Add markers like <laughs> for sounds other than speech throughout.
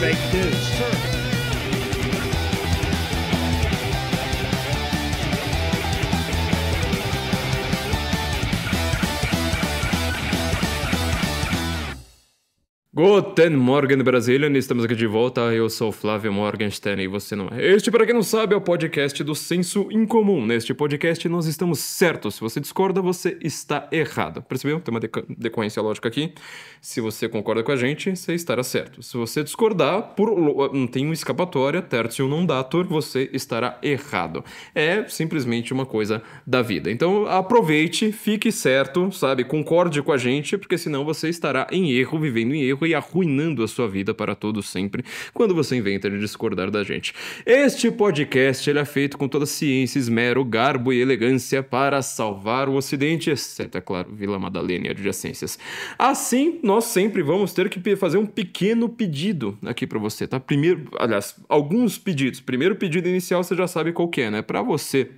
fake news. Guten Morgen Brasília, estamos aqui de volta. Eu sou Flávio Morgenstern e você não é. Este, para quem não sabe, é o podcast do Senso Incomum. Neste podcast nós estamos certos. Se você discorda, você está errado. Percebeu? Tem uma decorrência lógica aqui. Se você concorda com a gente, você estará certo. Se você discordar, por não tem um escapatória, tertium non dator, você estará errado. É simplesmente uma coisa da vida. Então aproveite, fique certo, sabe? Concorde com a gente, porque senão você estará em erro, vivendo em erro e arruinando a sua vida para todo sempre quando você inventa de discordar da gente. Este podcast ele é feito com toda ciência, esmero, garbo e elegância para salvar o Ocidente, exceto, é claro, Vila Madalena e adjacências. Assim, nós sempre vamos ter que fazer um pequeno pedido aqui para você, tá? Primeiro, aliás, alguns pedidos. Primeiro pedido inicial você já sabe qual é, né? Para você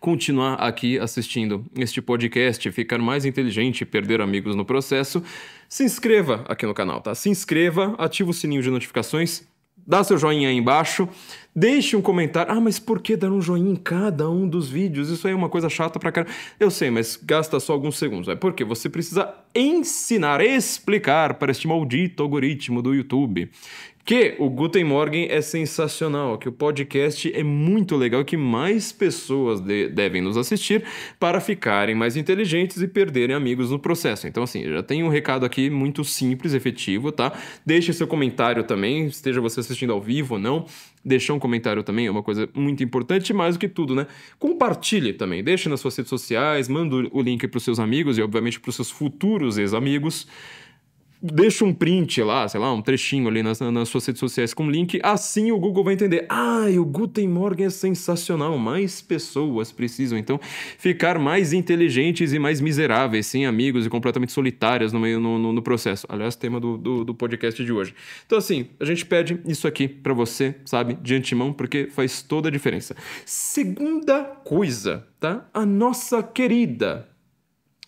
continuar aqui assistindo este podcast, ficar mais inteligente e perder amigos no processo, se inscreva aqui no canal, tá? Se inscreva, ativa o sininho de notificações, dá seu joinha aí embaixo, deixe um comentário. Ah, mas por que dar um joinha em cada um dos vídeos? Isso aí é uma coisa chata pra caramba. Eu sei, mas gasta só alguns segundos. É porque você precisa ensinar, explicar para este maldito algoritmo do YouTube que o Guten Morgen é sensacional, que o podcast é muito legal que mais pessoas de, devem nos assistir para ficarem mais inteligentes e perderem amigos no processo. Então, assim, já tem um recado aqui muito simples, efetivo, tá? Deixe seu comentário também, esteja você assistindo ao vivo ou não. Deixar um comentário também é uma coisa muito importante, mais do que tudo, né? Compartilhe também, deixe nas suas redes sociais, manda o link para os seus amigos e, obviamente, para os seus futuros ex-amigos deixa um print lá, sei lá, um trechinho ali nas, nas suas redes sociais com link, assim o Google vai entender. Ah, o Guten Morgen é sensacional, mais pessoas precisam então ficar mais inteligentes e mais miseráveis, sem amigos e completamente solitárias no meio no, no, no processo. Aliás, tema do, do, do, podcast de hoje. Então, assim, a gente pede isso aqui para você, sabe, de antemão, porque faz toda a diferença. Segunda coisa, tá? A nossa querida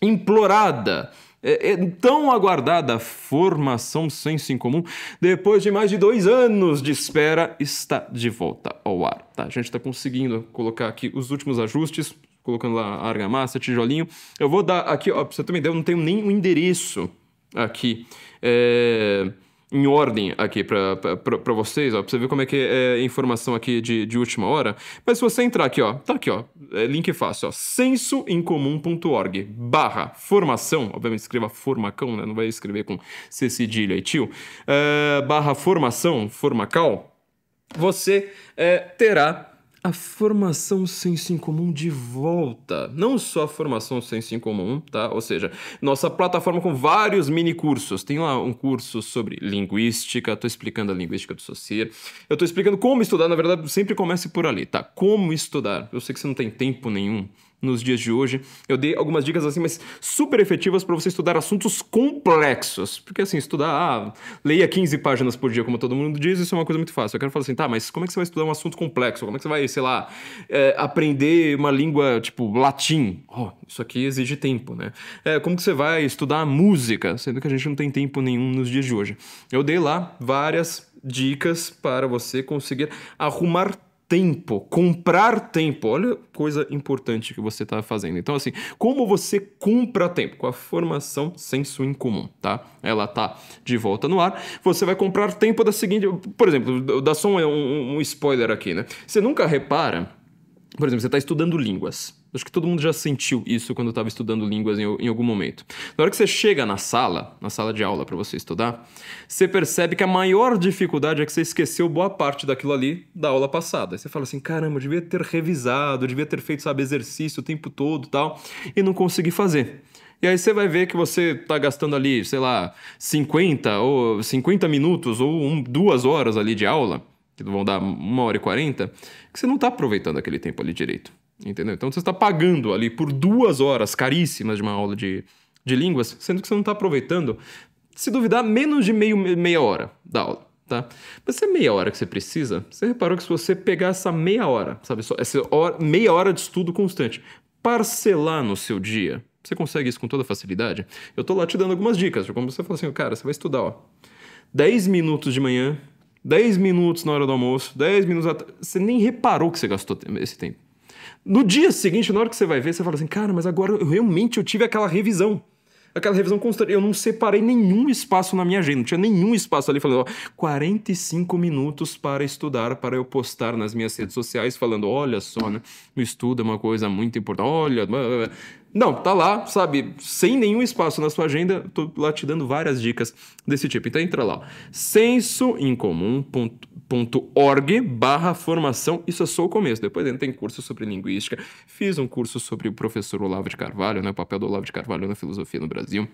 implorada. É, é, tão aguardada formação senso em comum, depois de mais de dois anos de espera, está de volta ao ar. Tá? A gente está conseguindo colocar aqui os últimos ajustes, colocando lá a argamassa, tijolinho. Eu vou dar aqui, ó, pra você também, eu não tenho nem o um endereço aqui. É em ordem aqui para vocês, ó, pra você ver como é que é informação aqui de, de última hora. Mas se você entrar aqui, ó, tá aqui, ó, é link fácil, ó, sensoincomum.org barra formação, obviamente escreva formacão, né, não vai escrever com C cedilha e tio, uh, barra formação, formacal, você é, terá a formação senso em comum de volta. Não só a formação senso em comum, tá? Ou seja, nossa plataforma com vários mini cursos. Tem lá um curso sobre linguística, tô explicando a linguística do Socir. Eu tô explicando como estudar, na verdade, sempre comece por ali, tá? Como estudar. Eu sei que você não tem tempo nenhum nos dias de hoje. Eu dei algumas dicas assim, mas super efetivas para você estudar assuntos complexos. Porque assim, estudar, ah, leia 15 páginas por dia, como todo mundo diz, isso é uma coisa muito fácil. Eu quero falar assim, tá, mas como é que você vai estudar um assunto complexo? Como é que você vai, sei lá, é, aprender uma língua, tipo, latim? Oh, isso aqui exige tempo, né? É, como que você vai estudar música? Sendo que a gente não tem tempo nenhum nos dias de hoje. Eu dei lá várias dicas para você conseguir arrumar tempo, comprar tempo. Olha coisa importante que você está fazendo. Então, assim, como você compra tempo? Com a formação senso em comum, tá? Ela tá de volta no ar. Você vai comprar tempo da seguinte. Por exemplo, dá só é um, um, um spoiler aqui, né? Você nunca repara. Por exemplo, você está estudando línguas. Acho que todo mundo já sentiu isso quando estava estudando línguas em, em, algum momento. Na hora que você chega na sala, na sala de aula para você estudar, você percebe que a maior dificuldade é que você esqueceu boa parte daquilo ali da aula passada. você fala assim: caramba, eu devia ter revisado, eu devia ter feito, sabe, exercício o tempo todo tal, e não consegui fazer. E aí você vai ver que você está gastando ali, sei lá, 50 ou 50 minutos ou um, duas horas ali de aula, que vão dar uma hora e quarenta, que você não está aproveitando aquele tempo ali direito. Entendeu? Então você está pagando ali por duas horas caríssimas de uma aula de, de línguas, sendo que você não está aproveitando, se duvidar, menos de meio, meia hora da aula. Tá? Mas é meia hora que você precisa, você reparou que se você pegar essa meia hora, sabe, essa hora, meia hora de estudo constante, parcelar no seu dia, você consegue isso com toda facilidade? Eu estou lá te dando algumas dicas, tipo, como você fala assim, cara, você vai estudar, ó, 10 minutos de manhã, 10 minutos na hora do almoço, 10 minutos... Você nem reparou que você gastou esse tempo. No dia seguinte, na hora que você vai ver, você fala assim, cara, mas agora eu, realmente eu tive aquela revisão. Aquela revisão constante. Eu não separei nenhum espaço na minha agenda, não tinha nenhum espaço ali falando, ó, 45 minutos para estudar, para eu postar nas minhas redes sociais, falando, olha só, né? O estudo é uma coisa muito importante, olha. Blá, blá, blá. Não, tá lá, sabe, sem nenhum espaço na sua agenda, tô lá te dando várias dicas desse tipo. Então entra lá, sensoincomum.org barra formação, isso é só o começo. Depois dentro tem curso sobre linguística, fiz um curso sobre o professor Olavo de Carvalho, né, o papel do Olavo de Carvalho na filosofia no Brasil.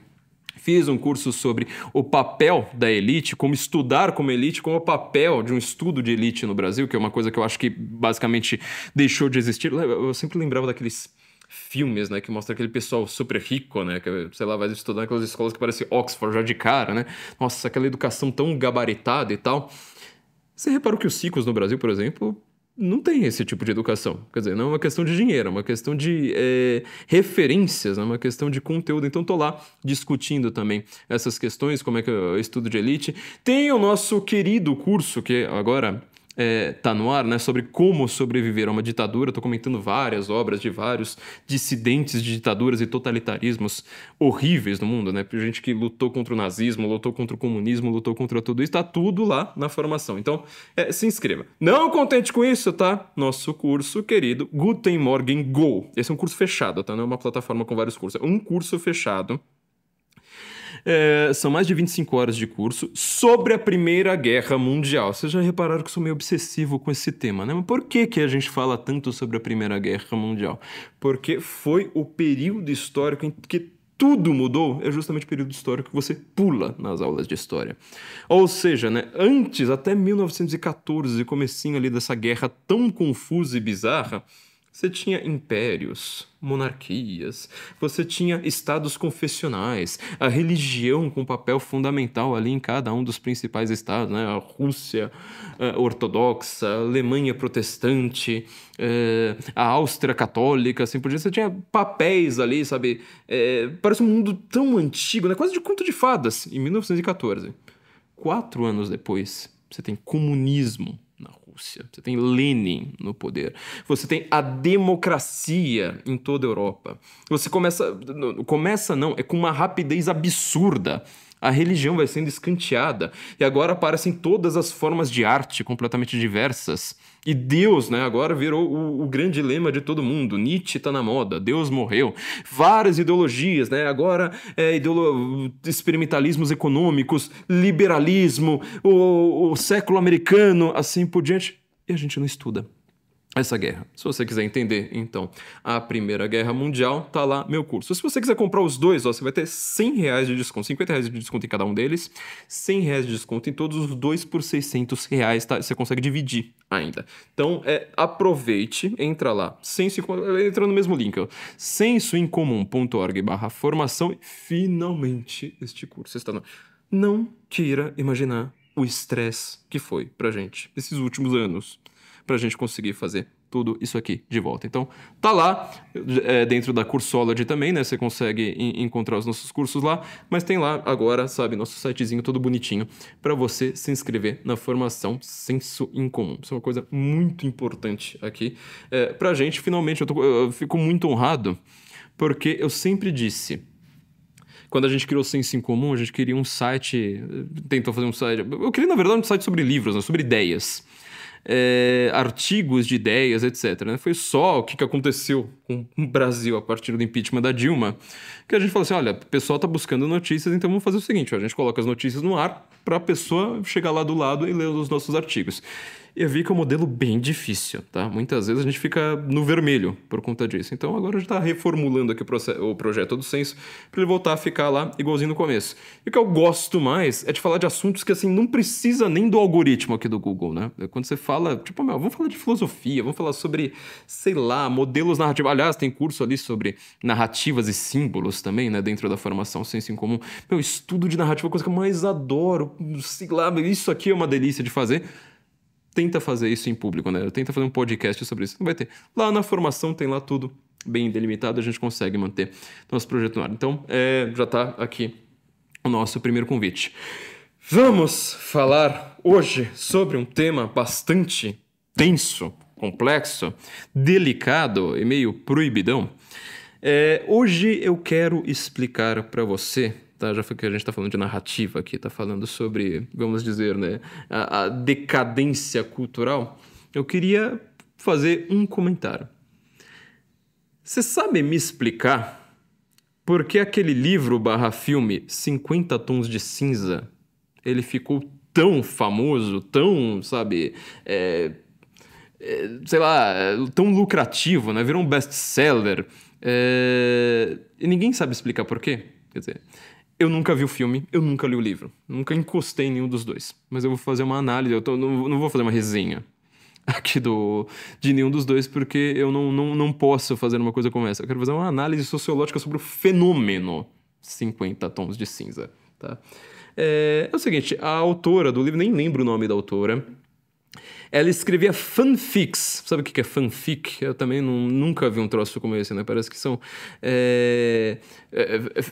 Fiz um curso sobre o papel da elite, como estudar como elite, como é o papel de um estudo de elite no Brasil, que é uma coisa que eu acho que basicamente deixou de existir. Eu sempre lembrava daqueles filmes, né? Que mostra aquele pessoal super rico, né? Que, sei lá, vai estudar aquelas escolas que parece Oxford já de cara, né? Nossa, aquela educação tão gabaritada e tal. Você reparou que os ciclos no Brasil, por exemplo, não tem esse tipo de educação. Quer dizer, não é uma questão de dinheiro, é uma questão de é, referências, é uma questão de conteúdo. Então, tô lá discutindo também essas questões, como é que eu estudo de elite. Tem o nosso querido curso, que agora é, tá no ar, né, sobre como sobreviver a uma ditadura. Estou comentando várias obras de vários dissidentes de ditaduras e totalitarismos horríveis no mundo, né? Gente que lutou contra o nazismo, lutou contra o comunismo, lutou contra tudo isso, tá tudo lá na formação. Então, é, se inscreva. Não contente com isso, tá? Nosso curso querido Guten Morgen Go. Esse é um curso fechado, tá? Não é uma plataforma com vários cursos. É um curso fechado é, são mais de 25 horas de curso sobre a Primeira Guerra Mundial. Vocês já repararam que eu sou meio obsessivo com esse tema, né? Mas por que, que a gente fala tanto sobre a Primeira Guerra Mundial? Porque foi o período histórico em que tudo mudou é justamente o período histórico que você pula nas aulas de história. Ou seja, né, antes, até 1914, comecinho ali dessa guerra tão confusa e bizarra, você tinha impérios, monarquias, você tinha estados confessionais, a religião com papel fundamental ali em cada um dos principais estados, né? a Rússia a eh, ortodoxa, a Alemanha protestante, eh, a Áustria católica, assim por diante. Você tinha papéis ali, sabe? É, parece um mundo tão antigo, né? quase de conto de fadas, em 1914. Quatro anos depois, você tem comunismo Rússia, você tem Lenin no poder, você tem a democracia em toda a Europa. Você começa, começa não, é com uma rapidez absurda a religião vai sendo escanteada e agora aparecem todas as formas de arte completamente diversas. E Deus, né, agora virou o, o grande lema de todo mundo. Nietzsche está na moda, Deus morreu. Várias ideologias, né, agora é, ideolo experimentalismos econômicos, liberalismo, o, o século americano, assim por diante. E a gente não estuda essa guerra. Se você quiser entender, então, a Primeira Guerra Mundial, tá lá meu curso. Se você quiser comprar os dois, ó, você vai ter 100 reais de desconto, 50 reais de desconto em cada um deles, 100 reais de desconto em todos os dois por 600 reais, tá? Você consegue dividir ainda. Então, é, aproveite, entra lá, entra no mesmo link, ó, sensoincomum.org barra formação e finalmente este curso está no... Não tira imaginar o estresse que foi pra gente esses últimos anos para a gente conseguir fazer tudo isso aqui de volta. Então, tá lá é, dentro da Cursology também, né? Você consegue encontrar os nossos cursos lá, mas tem lá agora, sabe, nosso sitezinho todo bonitinho para você se inscrever na formação Senso em Comum. Isso é uma coisa muito importante aqui é, para a gente. Finalmente, eu, tô, eu fico muito honrado porque eu sempre disse quando a gente criou o Senso em Comum, a gente queria um site, tentou fazer um site, eu queria na verdade um site sobre livros, né? sobre ideias é, artigos de ideias, etc. Né? Foi só o que, aconteceu com o Brasil a partir do impeachment da Dilma, que a gente falou assim: olha, o pessoal está buscando notícias, então vamos fazer o seguinte: a gente coloca as notícias no ar para a pessoa chegar lá do lado e ler os nossos artigos eu vi que é um modelo bem difícil, tá? Muitas vezes a gente fica no vermelho por conta disso. Então agora a gente está reformulando aqui o projeto do Senso para ele voltar a ficar lá igualzinho no começo. E o que eu gosto mais é de falar de assuntos que assim não precisa nem do algoritmo aqui do Google, né? É quando você fala, tipo, meu, vamos falar de filosofia, vamos falar sobre, sei lá, modelos narrativos. Aliás, tem curso ali sobre narrativas e símbolos também, né? Dentro da formação Senso em Comum. Meu, estudo de narrativa é a coisa que eu mais adoro. Sei lá, isso aqui é uma delícia de fazer tenta fazer isso em público, né? Tenta fazer um podcast sobre isso. Não vai ter. Lá na formação tem lá tudo bem delimitado, a gente consegue manter nosso projeto no ar. Então, é, já está aqui o nosso primeiro convite. Vamos falar hoje sobre um tema bastante tenso, complexo, delicado e meio proibidão. É, hoje eu quero explicar para você tá? Já foi que a gente está falando de narrativa aqui, está falando sobre, vamos dizer, né, a, a decadência cultural. Eu queria fazer um comentário. Você sabe me explicar por que aquele livro barra filme 50 Tons de Cinza ele ficou tão famoso, tão, sabe, é, é, sei lá, tão lucrativo, né? Virou um best-seller. É, e ninguém sabe explicar por quê. Quer dizer, eu nunca vi o filme, eu nunca li o livro. Nunca encostei em nenhum dos dois. Mas eu vou fazer uma análise, eu tô, não, não, vou fazer uma resenha <laughs> aqui do de nenhum dos dois, porque eu não, não, não posso fazer uma coisa como essa. Eu quero fazer uma análise sociológica sobre o fenômeno 50 Tons de Cinza. Tá? É, é o seguinte, a autora do livro, nem lembro o nome da autora, ela escrevia fanfics. Sabe o que é fanfic? Eu também não, nunca vi um troço como esse, né? Parece que são. É, é, é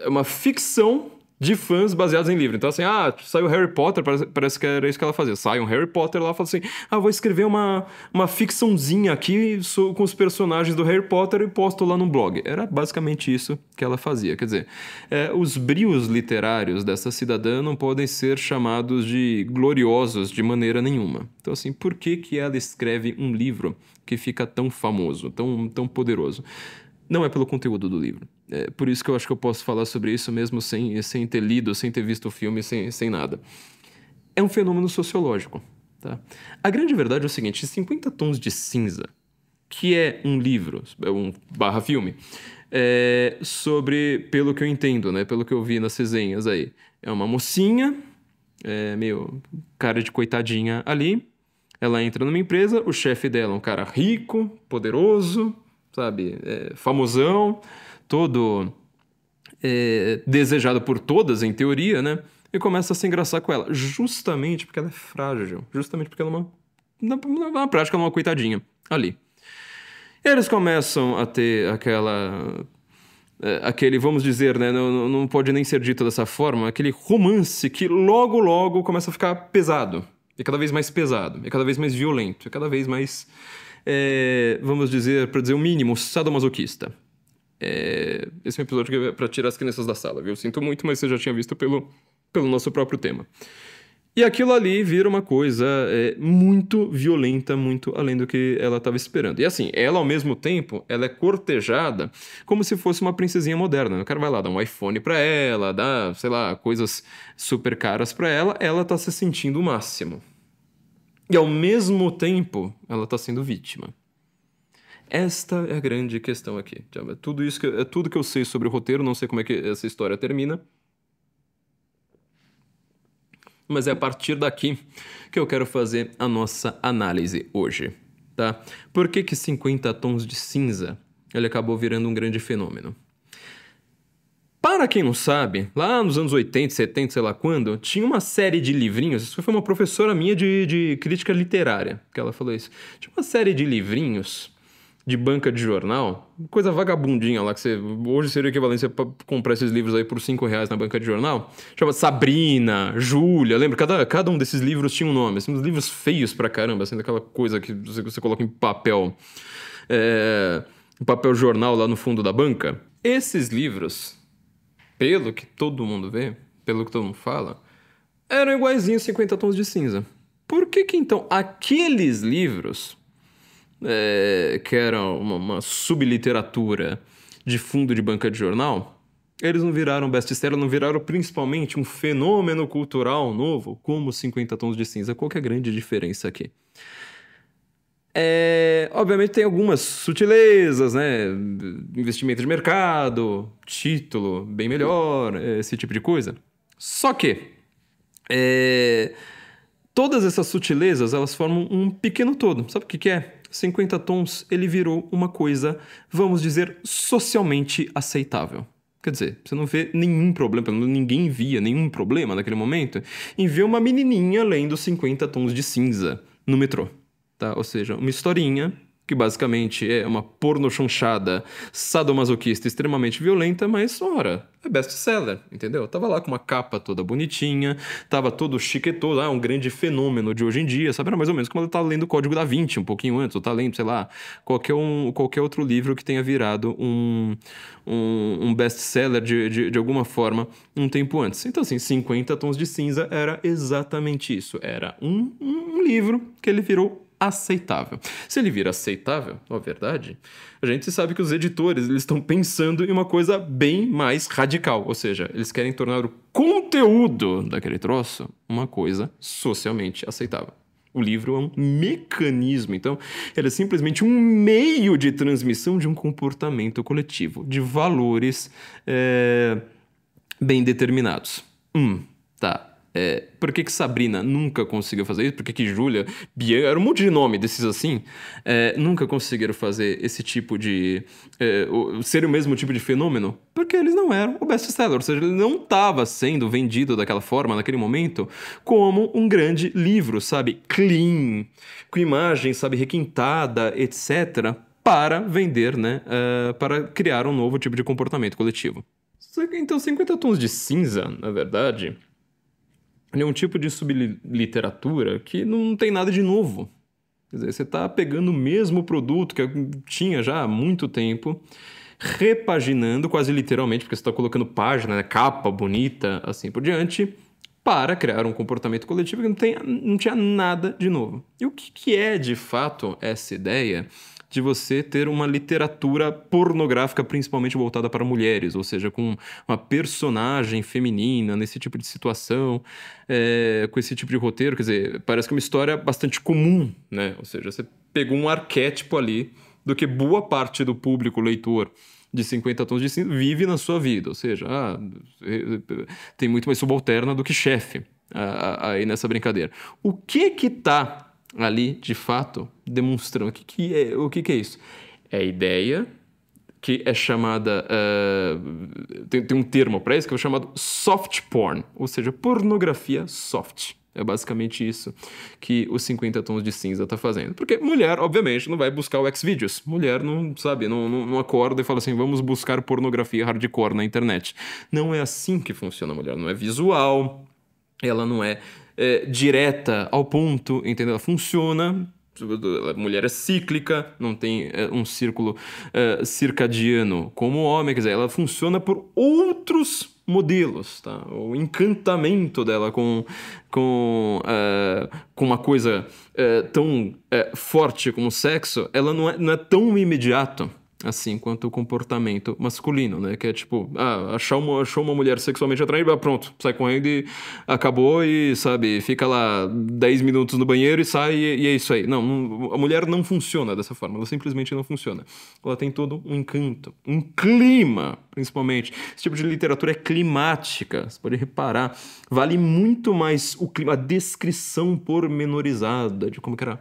é uma ficção de fãs baseados em livro. Então, assim, ah, saiu Harry Potter, parece, parece, que era isso que ela fazia. Sai um Harry Potter lá e fala assim: ah, vou escrever uma, uma ficçãozinha aqui com os personagens do Harry Potter e posto lá no blog. Era basicamente isso que ela fazia. Quer dizer, é, os brios literários dessa cidadã não podem ser chamados de gloriosos de maneira nenhuma. Então, assim, por que, que ela escreve um livro que fica tão famoso, tão, tão poderoso? Não é pelo conteúdo do livro é, por isso que eu acho que eu posso falar sobre isso mesmo sem, sem ter lido, sem ter visto o filme, sem, sem nada. É um fenômeno sociológico. Tá? A grande verdade é o seguinte: 50 Tons de Cinza, que é um livro, é um barra filme, é sobre, pelo que eu entendo, né, pelo que eu vi nas resenhas aí, é uma mocinha, é meio cara de coitadinha ali. Ela entra numa empresa, o chefe dela é um cara rico, poderoso, sabe, é, famosão todo é, desejado por todas, em teoria, né? E começa a se engraçar com ela, justamente porque ela é frágil, justamente porque ela é uma. Na, na prática, ela é uma coitadinha ali. Eles começam a ter aquela é, aquele, vamos dizer, né, não, não pode nem ser dito dessa forma, aquele romance que logo, logo começa a ficar pesado. E cada vez mais pesado, e cada vez mais violento, e cada vez mais, é, vamos dizer, para dizer o mínimo, sadomasoquista. É... Esse é um episódio que é pra tirar as crianças da sala, viu? Sinto muito, mas você já tinha visto pelo, pelo nosso próprio tema. E aquilo ali vira uma coisa é, muito violenta, muito além do que ela estava esperando. E assim, ela ao mesmo tempo, ela é cortejada como se fosse uma princesinha moderna. O cara vai lá, dar um iPhone para ela, dá, sei lá, coisas super caras para ela, ela tá se sentindo o máximo. E ao mesmo tempo, ela tá sendo vítima. Esta é a grande questão aqui. É tudo isso que, é tudo que eu sei sobre o roteiro, não sei como é que essa história termina. Mas é a partir daqui que eu quero fazer a nossa análise hoje, tá? Por que que 50 tons de cinza ele acabou virando um grande fenômeno? Para quem não sabe, lá nos anos 80, 70, sei lá quando, tinha uma série de livrinhos. Isso foi uma professora minha de, de crítica literária que ela falou isso. Tinha uma série de livrinhos de banca de jornal, coisa vagabundinha lá, que você, hoje seria equivalência equivalente comprar esses livros aí por 5 reais na banca de jornal, chama Sabrina, Júlia, lembra? Cada, cada um desses livros tinha um nome, assim, uns livros feios pra caramba, assim, daquela coisa que você, você coloca em papel, é, papel jornal lá no fundo da banca. Esses livros, pelo que todo mundo vê, pelo que todo mundo fala, eram iguaizinhos 50 tons de cinza. Por que que então aqueles livros é, que era uma, uma subliteratura de fundo de banca de jornal, eles não viraram best-seller, não viraram principalmente um fenômeno cultural novo, como 50 Tons de Cinza. Qual é a grande diferença aqui? É, obviamente tem algumas sutilezas, né? Investimento de mercado, título bem melhor, é, esse tipo de coisa. Só que é, todas essas sutilezas elas formam um pequeno todo. Sabe o que, que é? 50 tons, ele virou uma coisa, vamos dizer, socialmente aceitável. Quer dizer, você não vê nenhum problema, ninguém via nenhum problema naquele momento em ver uma menininha lendo 50 tons de cinza no metrô. Tá? Ou seja, uma historinha que basicamente é uma porno chanchada sadomasoquista extremamente violenta, mas ora, é best-seller, entendeu? tava lá com uma capa toda bonitinha, tava todo chiquetô ah, um grande fenômeno de hoje em dia, sabe? Era mais ou menos como eu tava tá lendo o Código da Vinci um pouquinho antes, ou tá lendo, sei lá, qualquer, um, qualquer outro livro que tenha virado um, um, um best-seller de, de, de alguma forma um tempo antes. Então, assim, 50 Tons de Cinza era exatamente isso. Era um, um livro que ele virou aceitável. Se ele vir aceitável, na verdade, a gente sabe que os editores eles estão pensando em uma coisa bem mais radical, ou seja, eles querem tornar o conteúdo daquele troço uma coisa socialmente aceitável. O livro é um mecanismo, então, ele é simplesmente um meio de transmissão de um comportamento coletivo, de valores é, bem determinados. Hum, tá é, por que, que Sabrina nunca conseguiu fazer isso? Por que, que Júlia, Bianca, era um monte de nome desses assim, é, nunca conseguiram fazer esse tipo de. É, o, ser o mesmo tipo de fenômeno? Porque eles não eram o best seller, ou seja, ele não estava sendo vendido daquela forma, naquele momento, como um grande livro, sabe? Clean, com imagem, sabe? Requintada, etc. Para vender, né? Uh, para criar um novo tipo de comportamento coletivo. Então, 50 tons de cinza, na verdade é um tipo de subliteratura que não tem nada de novo. Quer dizer, você está pegando o mesmo produto que tinha já há muito tempo, repaginando quase literalmente, porque você está colocando página, né, capa bonita, assim por diante, para criar um comportamento coletivo que não, tem, não tinha nada de novo. E o que, que é de fato essa ideia? de você ter uma literatura pornográfica, principalmente voltada para mulheres, ou seja, com uma personagem feminina nesse tipo de situação, é, com esse tipo de roteiro. Quer dizer, parece que é uma história bastante comum, né? Ou seja, você pegou um arquétipo ali do que boa parte do público leitor de 50 tons de cinza vive na sua vida. Ou seja, ah, é, é, tem muito mais subalterna do que chefe ah, ah, aí nessa brincadeira. O que que tá ali, de fato, demonstrando o que, que, é, o que, que é isso. É a ideia que é chamada. Uh, tem, tem, um termo para isso que é chamado soft porn, ou seja, pornografia soft. É basicamente isso que os 50 tons de cinza tá fazendo. Porque mulher, obviamente, não vai buscar o Xvideos. Mulher não, sabe, não, não, não, acorda e fala assim, vamos buscar pornografia hardcore na internet. Não é assim que funciona a mulher. Não é visual, ela não é, é direta ao ponto, entendeu? Ela funciona, a é mulher é cíclica, não tem é, um círculo uh, circadiano como o homem, quer dizer, ela funciona por outros modelos, tá? O encantamento dela com, com, uh, com uma coisa uh, tão forte como o sexo, ela não é, não é tão imediato, assim, quanto o comportamento masculino, né? Que é tipo, ah, achou uma, achou uma mulher sexualmente atraente, ah, pronto, sai correndo e acabou e, sabe, fica lá 10 minutos no banheiro e sai e, e é isso aí. Não, não, a mulher não funciona dessa forma, ela simplesmente não funciona. Ela tem todo um encanto, um clima, principalmente. Esse tipo de literatura é climática, você pode reparar. Vale muito mais o clima, a descrição pormenorizada de como que era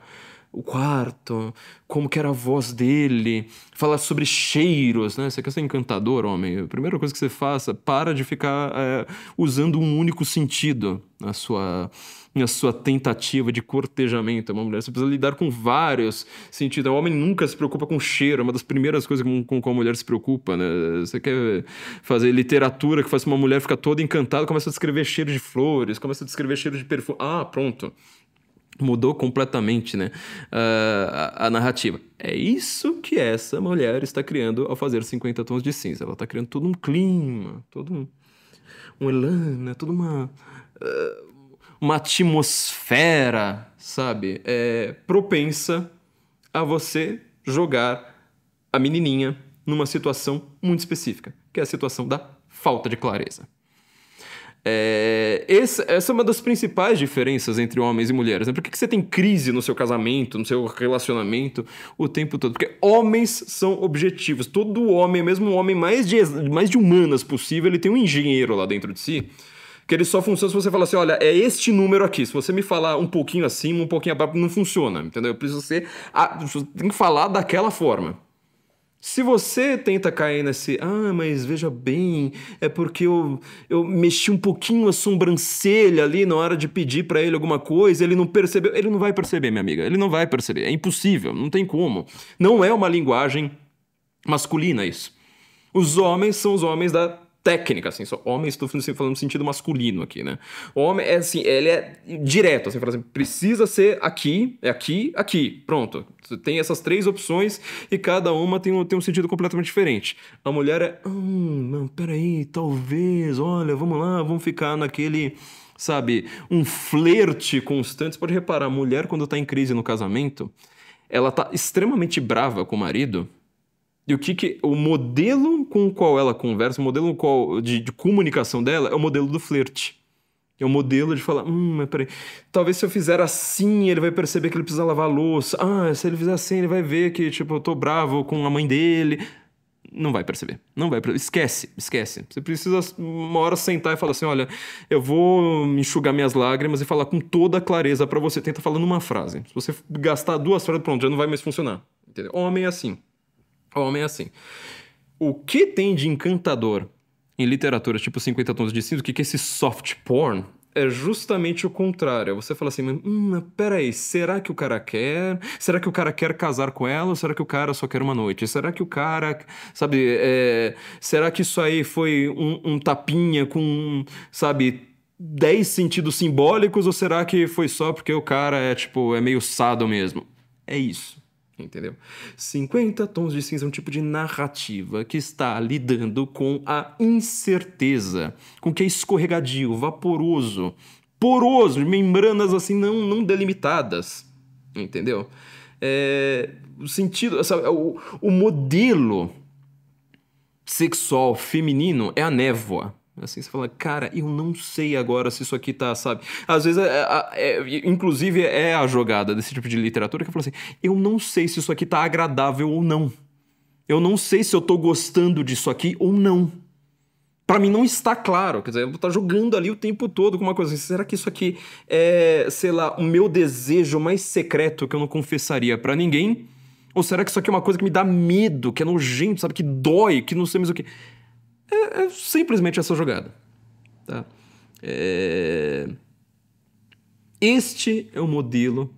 o quarto, como que era a voz dele, falar sobre cheiros, né? Você quer ser encantador, homem? A primeira coisa que você faça, para de ficar é, usando um único sentido na sua, na sua tentativa de cortejamento. É uma mulher, você precisa lidar com vários sentidos. O homem nunca se preocupa com cheiro, é uma das primeiras coisas com, com, a mulher se preocupa, né? Você quer fazer literatura que faça uma mulher ficar toda encantada, começa a descrever cheiro de flores, começa a descrever cheiro de perfume. Ah, pronto mudou completamente né, ah, a, a, narrativa. É isso que essa mulher está criando ao fazer 50 tons de cinza. Ela está criando todo um clima, todo um, um Elana, né, toda uma, ah, uma atmosfera, sabe? É, propensa a você jogar a menininha numa situação muito específica, que é a situação da falta de clareza. É, essa, essa é uma das principais diferenças entre homens e mulheres. Né? Por que, que você tem crise no seu casamento, no seu relacionamento o tempo todo? Porque homens são objetivos. Todo homem, mesmo o homem mais de, mais de humanas possível, ele tem um engenheiro lá dentro de si. Que ele só funciona se você falar assim: olha, é este número aqui. Se você me falar um pouquinho acima, um pouquinho abaixo, não funciona, entendeu? Eu preciso ser. A, tem que falar daquela forma. Se você tenta cair nesse, ah, mas veja bem, é porque eu, eu mexi um pouquinho a sobrancelha ali na hora de pedir para ele alguma coisa, ele não percebeu. Ele não vai perceber, minha amiga, ele não vai perceber. É impossível, não tem como. Não é uma linguagem masculina isso. Os homens são os homens da técnica, assim, só homem, estou assim, tá falando no sentido masculino aqui, né? Homem é assim, ele é direto, assim, fala assim, precisa ser aqui, é aqui, aqui, pronto. Você tem essas três opções e cada uma tem um, tem um sentido completamente diferente. A mulher é, hum, não, peraí, talvez, olha, vamos lá, vamos ficar naquele sabe, um flerte constante. Você pode reparar, a mulher, quando está em crise no casamento, ela está extremamente brava com o marido, e o que, que o modelo com o qual ela conversa, o modelo qual, de, de, comunicação dela é o modelo do flerte. É o modelo de falar, hum, mas peraí, talvez se eu fizer assim, ele vai perceber que ele precisa lavar a louça. Ah, se ele fizer assim, ele vai ver que, tipo, eu tô bravo com a mãe dele. Não vai perceber. Não vai perceber. Esquece, esquece. Você precisa uma hora sentar e falar assim, olha, eu vou enxugar minhas lágrimas e falar com toda a clareza para você. Tenta falar numa frase. Se você gastar duas frases, pronto, já não vai mais funcionar. Entendeu? Homem é assim. O homem é assim. O que tem de encantador em literatura tipo 50 tons de cinza, o que, que é esse soft porn é justamente o contrário. Você fala assim, hum, hum, peraí, será que o cara quer? Será que o cara quer casar com ela? Ou será que o cara só quer uma noite? Será que o cara, sabe, é, será que isso aí foi um, um tapinha com, sabe, 10 sentidos simbólicos? Ou será que foi só porque o cara é, tipo, é meio sado mesmo? É isso entendeu? 50 Tons de Cinza é um tipo de narrativa que está lidando com a incerteza, com o que é escorregadio, vaporoso, poroso, membranas assim não, não delimitadas, entendeu? É, o sentido, sabe, é o, o modelo sexual feminino é a névoa. Assim, você fala, cara, eu não sei agora se isso aqui tá, sabe? Às vezes, é, é, inclusive, é a jogada desse tipo de literatura que fala assim: eu não sei se isso aqui tá agradável ou não. Eu não sei se eu tô gostando disso aqui ou não. Para mim não está claro, quer dizer, eu vou estar tá jogando ali o tempo todo com uma coisa assim, será que isso aqui é, sei lá, o meu desejo mais secreto que eu não confessaria para ninguém? Ou será que isso aqui é uma coisa que me dá medo, que é nojento, sabe, que dói, que não sei mais o que? É, é simplesmente essa jogada. Tá? É... Este é o modelo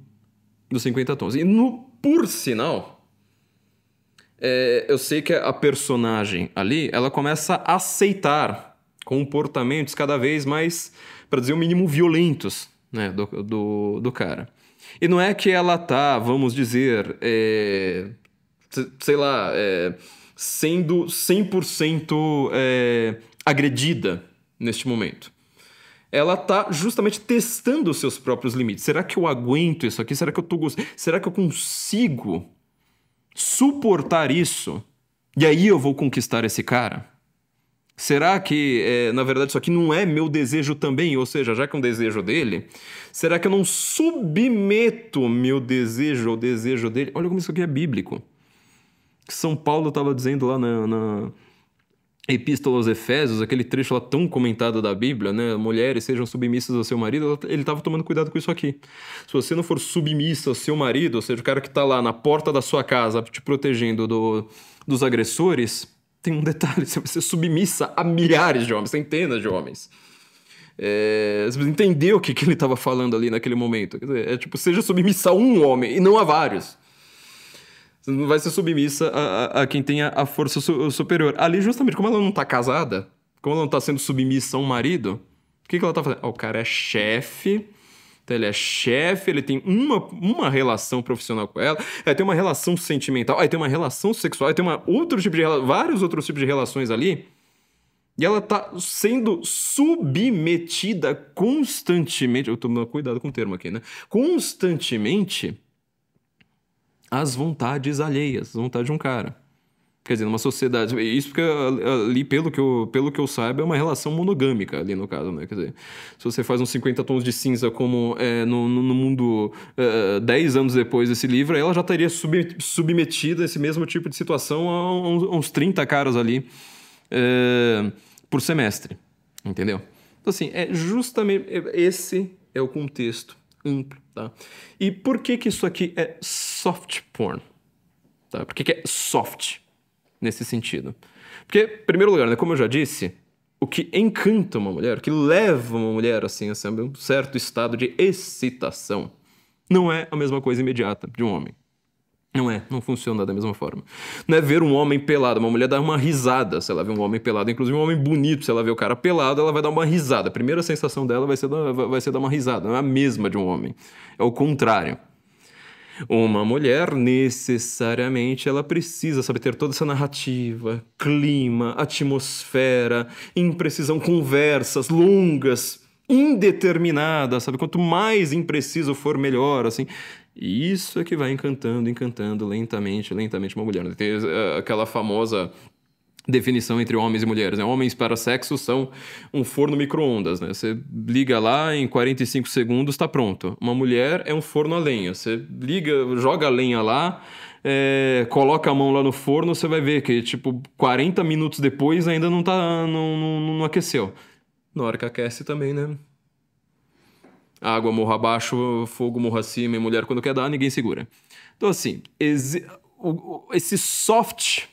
dos 50 tons. E no, por sinal, é, eu sei que a personagem ali, ela começa a aceitar comportamentos cada vez mais, para dizer o mínimo, violentos né, do, do, do, cara. E não é que ela tá, vamos dizer, é, sei lá, é, sendo 100% é, agredida neste momento. Ela está justamente testando os seus próprios limites. Será que eu aguento isso aqui? Será que eu tô gost... Será que eu consigo suportar isso? E aí eu vou conquistar esse cara? Será que, é, na verdade, isso aqui não é meu desejo também? Ou seja, já que é um desejo dele, será que eu não submeto meu desejo ao desejo dele? Olha como isso aqui é bíblico que São Paulo estava dizendo lá na, na Epístola aos Efésios, aquele trecho lá tão comentado da Bíblia, né? Mulheres sejam submissas ao seu marido, ele estava tomando cuidado com isso aqui. Se você não for submissa ao seu marido, ou seja, o cara que está lá na porta da sua casa te protegendo do, dos agressores, tem um detalhe: <laughs> você vai ser submissa a milhares de homens, centenas de homens. É, você entendeu o que, que ele estava falando ali naquele momento. Dizer, é tipo, seja submissa a um homem e não a vários. Você não vai ser submissa a, a, a quem tenha a força su superior. Ali, justamente, como ela não tá casada, como ela não tá sendo submissa a um marido, o que, que ela tá fazendo? Ah, o cara é chefe. Então ele é chefe, ele tem uma, uma relação profissional com ela, aí tem uma relação sentimental, aí tem uma relação sexual, aí tem uma outro tipo de vários outros tipos de relações ali. E ela tá sendo submetida constantemente. Eu tô tomando cuidado com o termo aqui, né? Constantemente às vontades alheias, às vontades de um cara. Quer dizer, numa sociedade. Isso porque ali, pelo que, eu, pelo que eu saiba, é uma relação monogâmica, ali no caso, né? Quer dizer, se você faz uns 50 tons de cinza como é, no, no mundo é, 10 anos depois desse livro, ela já estaria sub, submetida a esse mesmo tipo de situação a uns, uns 30 caras ali é, por semestre. Entendeu? Então, assim, é justamente. É, esse é o contexto amplo Tá? E por que, que isso aqui é soft porn? Tá? Por que, que é soft nesse sentido? Porque, em primeiro lugar, né, como eu já disse, o que encanta uma mulher, o que leva uma mulher assim, a um certo estado de excitação, não é a mesma coisa imediata de um homem. Não é, não funciona da mesma forma. Não é ver um homem pelado, uma mulher dá uma risada se ela vê um homem pelado, inclusive um homem bonito, se ela vê o cara pelado, ela vai dar uma risada. A primeira sensação dela vai ser dar, vai ser dar uma risada, não é a mesma de um homem. É o contrário. Uma mulher, necessariamente, ela precisa saber ter toda essa narrativa, clima, atmosfera, imprecisão, conversas longas, indeterminadas, sabe? Quanto mais impreciso for, melhor, assim. E isso é que vai encantando, encantando lentamente, lentamente uma mulher. Né? Tem eh, aquela famosa definição entre homens e mulheres. Né? Homens para sexo são um forno micro-ondas. Né? Você liga lá, em 45 segundos está pronto. Uma mulher é um forno a lenha. Você liga, joga a lenha lá, é, coloca a mão lá no forno, você vai ver que, tipo, 40 minutos depois ainda não, tá, não, não, não aqueceu. Na hora que aquece também, né? água morra abaixo, fogo morra acima e mulher quando quer dar, ninguém segura. Então, assim, esse, esse soft,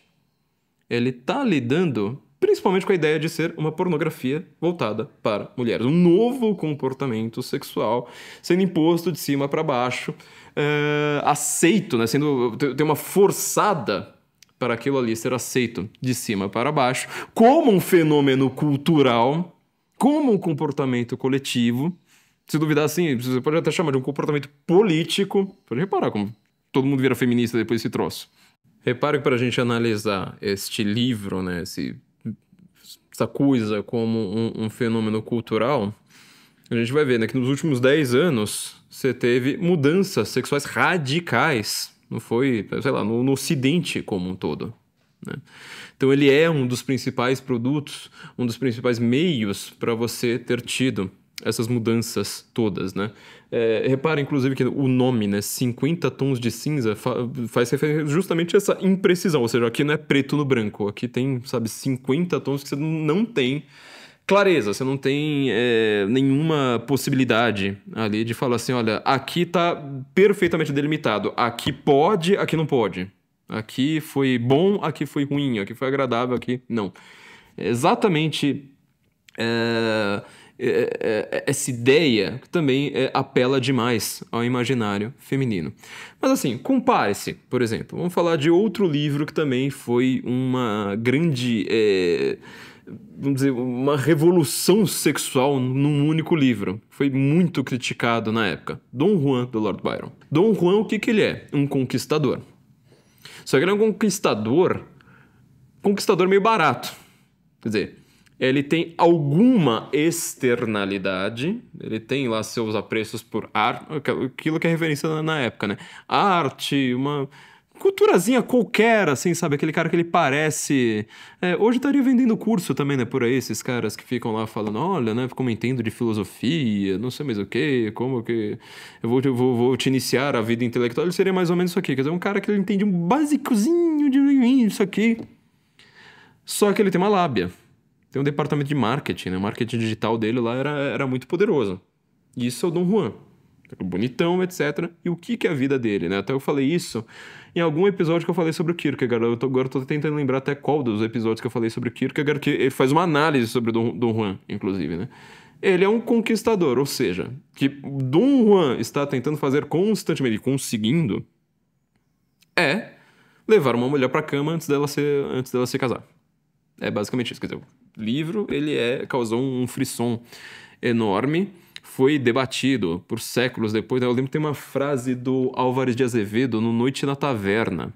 ele tá lidando principalmente com a ideia de ser uma pornografia voltada para mulheres. Um novo comportamento sexual sendo imposto de cima para baixo, é, aceito, né? Sendo, tem uma forçada para aquilo ali ser aceito de cima para baixo, como um fenômeno cultural, como um comportamento coletivo, se duvidar assim, você pode até chamar de um comportamento político. Pode reparar como todo mundo vira feminista depois desse troço. Repare que para a gente analisar este livro, né, esse, essa coisa como um, um, fenômeno cultural, a gente vai ver né, que nos últimos 10 anos você teve mudanças sexuais radicais. Não foi, sei lá, no, no Ocidente como um todo. Né? Então ele é um dos principais produtos, um dos principais meios para você ter tido essas mudanças todas, né? É, repara, inclusive, que o nome, né, 50 tons de cinza, fa faz referência justamente a essa imprecisão, ou seja, aqui não é preto no branco, aqui tem, sabe, 50 tons que você não tem clareza, você não tem é, nenhuma possibilidade ali de falar assim, olha, aqui tá perfeitamente delimitado, aqui pode, aqui não pode, aqui foi bom, aqui foi ruim, aqui foi agradável, aqui não. É exatamente... É é, é, é, essa ideia que também apela demais ao imaginário feminino. Mas assim, compare-se, por exemplo, vamos falar de outro livro que também foi uma grande. É, vamos dizer, uma revolução sexual num único livro. Foi muito criticado na época. Dom Juan, do Lord Byron. Dom Juan, o que, que ele é? Um conquistador. Só que ele é um conquistador. Conquistador meio barato. Quer dizer, ele tem alguma externalidade, ele tem lá seus apreços por arte, aquilo que é referência na época, né? Arte, uma culturazinha qualquer, assim, sabe? Aquele cara que ele parece. É, hoje estaria vendendo curso também, né? Por aí, esses caras que ficam lá falando: olha, né? Como entendo de filosofia, não sei mais o que, como que eu vou, vou, vou te iniciar a vida intelectual. Ele seria mais ou menos isso aqui. Quer dizer, um cara que ele entende um básicozinho de isso aqui. Só que ele tem uma lábia tem um departamento de marketing, né? O marketing digital dele lá era, era muito poderoso. E isso é o Dom Juan. Bonitão, etc. E o que, que é a vida dele, né? Até eu falei isso em algum episódio que eu falei sobre o Kierkegaard. Eu tô, agora tô tentando lembrar até qual dos episódios que eu falei sobre o Kierkegaard, que ele faz uma análise sobre Dom, Dom Juan, inclusive, né? Ele é um conquistador, ou seja, que Dom Juan está tentando fazer constantemente, conseguindo, é levar uma mulher pra cama antes dela, ser, antes dela se casar. É basicamente isso, quer dizer, livro ele é, causou um frisson enorme, foi debatido por séculos depois. Né? Eu lembro que tem uma frase do Álvares de Azevedo no Noite na Taverna,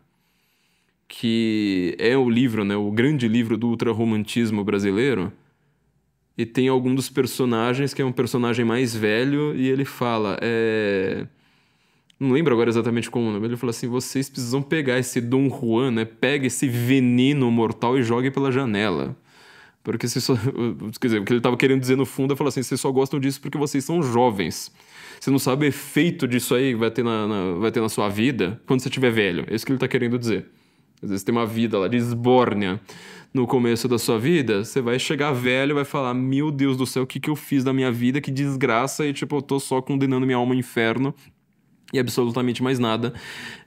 que é o livro, né, o grande livro do ultrarromantismo brasileiro. E tem algum dos personagens que é um personagem mais velho e ele fala, é... não lembro agora exatamente como, mas ele fala assim: "Vocês precisam pegar esse Dom Juan, né? Pega esse veneno mortal e jogue pela janela". Porque você só. <laughs> Quer dizer, o que ele estava querendo dizer no fundo é falar assim: vocês só gostam disso porque vocês são jovens. Você não sabe o efeito disso aí que vai ter na, na vai ter na sua vida quando você estiver velho. É isso que ele está querendo dizer. Às vezes tem uma vida lá de esbórnia no começo da sua vida, você vai chegar velho e vai falar: Meu Deus do céu, o que, que eu fiz da minha vida? Que desgraça! E tipo, eu tô só condenando minha alma ao inferno e absolutamente mais nada.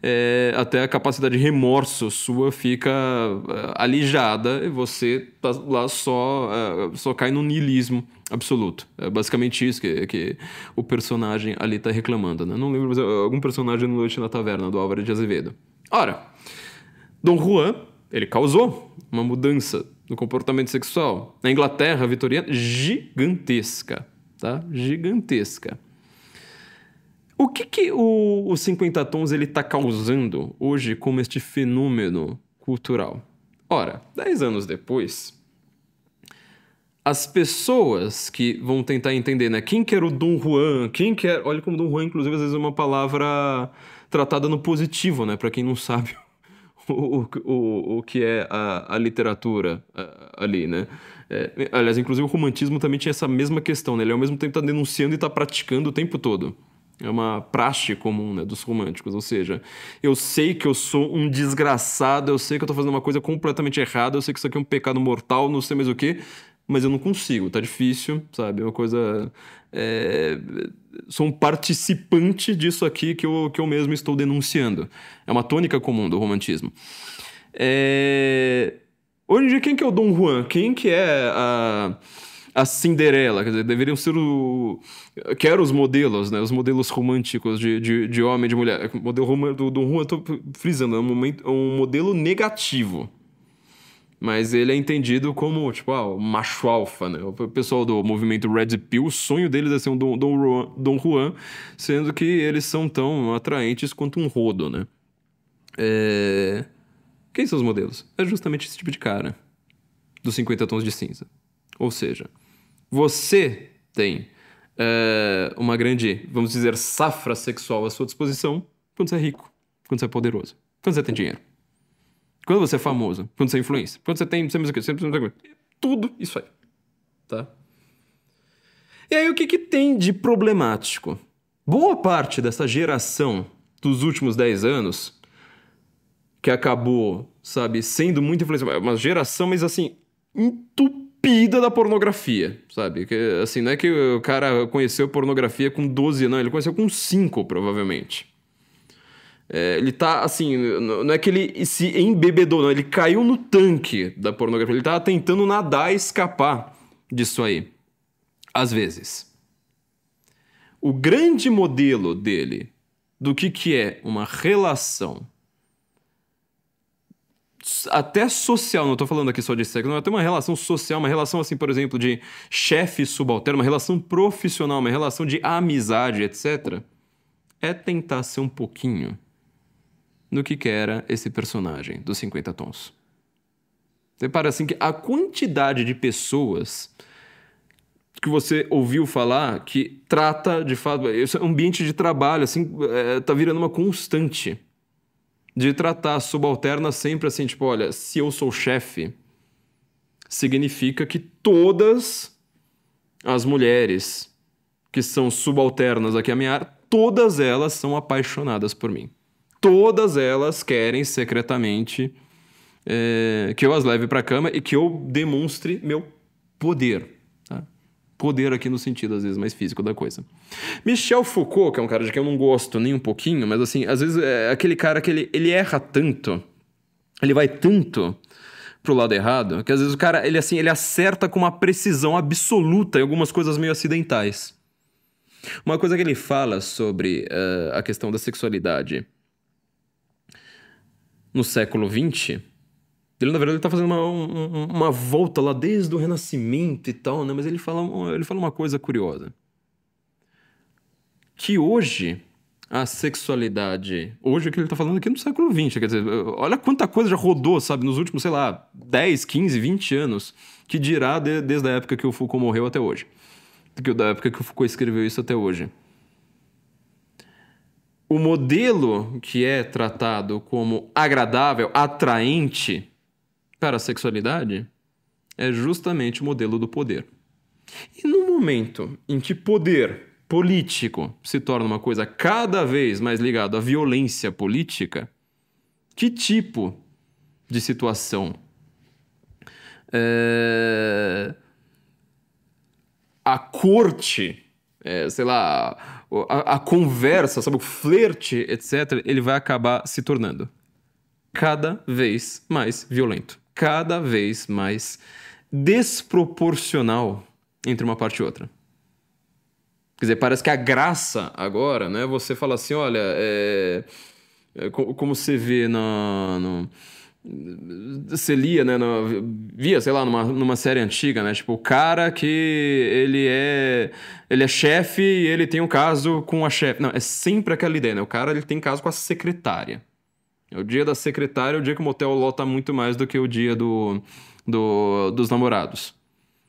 É, até a capacidade de remorso sua fica uh, alijada e você tá lá só, uh, só cai no nilismo absoluto. É basicamente isso que, que o personagem ali está reclamando. Né? Não lembro, mas é algum personagem no Noite na Taverna, do Álvaro de Azevedo. Ora, Dom Juan, ele causou uma mudança no comportamento sexual. Na Inglaterra vitoriana, gigantesca. Tá? Gigantesca. O que que o, o 50 Tons ele tá causando hoje como este fenômeno cultural? Ora, 10 anos depois, as pessoas que vão tentar entender, né? Quem que era o Dom Juan? Quem que era... Olha como Dom Juan, inclusive, às vezes é uma palavra tratada no positivo, né? Para quem não sabe <laughs> o, o, o que é a, a literatura a, ali, né? É, aliás, inclusive o romantismo também tinha essa mesma questão, né? Ele ao mesmo tempo está denunciando e está praticando o tempo todo. É uma praxe comum né, dos românticos. Ou seja, eu sei que eu sou um desgraçado, eu sei que eu tô fazendo uma coisa completamente errada, eu sei que isso aqui é um pecado mortal, não sei mais o que, mas eu não consigo, tá difícil, sabe? É uma coisa. É... Sou um participante disso aqui que eu, que eu mesmo estou denunciando. É uma tônica comum do romantismo. É... Hoje em dia, quem que é o Dom Juan? Quem que é a a Cinderela, quer dizer, deveriam ser o. Quero os modelos, né? Os modelos românticos de, de, de homem e de mulher. O modelo do, do Juan, eu tô frisando, é um, momento, é um modelo negativo. Mas ele é entendido como, tipo, ah, o macho alfa, né? O pessoal do movimento Red Pill, o sonho deles é ser um Dom, Dom, Juan, Dom Juan, sendo que eles são tão atraentes quanto um rodo, né? É... Quem são os modelos? É justamente esse tipo de cara. Dos 50 tons de cinza. Ou seja, você tem é, uma grande, vamos dizer, safra sexual à sua disposição quando você é rico, quando você é poderoso, quando você tem dinheiro, quando você é famoso, quando você é influência, quando você tem. Você, você, você, tudo isso aí. Tá? E aí, o que, que tem de problemático? Boa parte dessa geração dos últimos 10 anos, que acabou, sabe, sendo muito influenciada, é uma geração, mas assim, entupida pida da pornografia, sabe? Que, assim, não é que o cara conheceu pornografia com 12, não, ele conheceu com 5, provavelmente. É, ele tá, assim, não é que ele se embebedou, não, ele caiu no tanque da pornografia, ele tava tá tentando nadar e escapar disso aí. Às vezes. O grande modelo dele do que, que é uma relação até social, não estou falando aqui só de sexo, não, é até uma relação social, uma relação assim, por exemplo, de chefe subalterno, uma relação profissional, uma relação de amizade, etc. É tentar ser um pouquinho no que, que era esse personagem dos 50 tons. Repara assim que a quantidade de pessoas que você ouviu falar que trata de fato esse é ambiente de trabalho assim é, tá virando uma constante de tratar subalterna sempre assim, tipo, olha, se eu sou chefe, significa que todas as mulheres que são subalternas aqui a minha área, todas elas são apaixonadas por mim. Todas elas querem secretamente é, que eu as leve para cama e que eu demonstre meu poder poder aqui no sentido, às vezes, mais físico da coisa. Michel Foucault, que é um cara de quem eu não gosto nem um pouquinho, mas assim, às vezes é aquele cara que ele, ele erra tanto, ele vai tanto pro lado errado, que às vezes o cara, ele assim, ele acerta com uma precisão absoluta em algumas coisas meio acidentais. Uma coisa que ele fala sobre uh, a questão da sexualidade no século XX ele, na verdade, ele tá fazendo uma, um, uma volta lá desde o Renascimento e tal, né? Mas ele fala, ele fala uma coisa curiosa. Que hoje a sexualidade. Hoje é que ele tá falando aqui é é no século XX, quer dizer, olha quanta coisa já rodou, sabe, nos últimos, sei lá, 10, 15, 20 anos, que dirá de, desde a época que o Foucault morreu até hoje. Que, da época que o Foucault escreveu isso até hoje. O modelo que é tratado como agradável, atraente, para a sexualidade é justamente o modelo do poder. E no momento em que poder político se torna uma coisa cada vez mais ligada à violência política, que tipo de situação é... a corte, é, sei lá, a, a, conversa, sabe, o flerte, etc., ele vai acabar se tornando cada vez mais violento cada vez mais desproporcional entre uma parte e outra. Quer dizer, parece que a graça agora, né? Você fala assim, olha, é, é, como você vê na... No, você lia, né? Na, via, sei lá, numa, numa série antiga, né? Tipo, o cara que ele é ele é chefe e ele tem um caso com a chefe. Não, é sempre aquela ideia, né? O cara ele tem caso com a secretária. É o dia da secretária é o dia que o motel lota muito mais do que o dia do, do, dos namorados.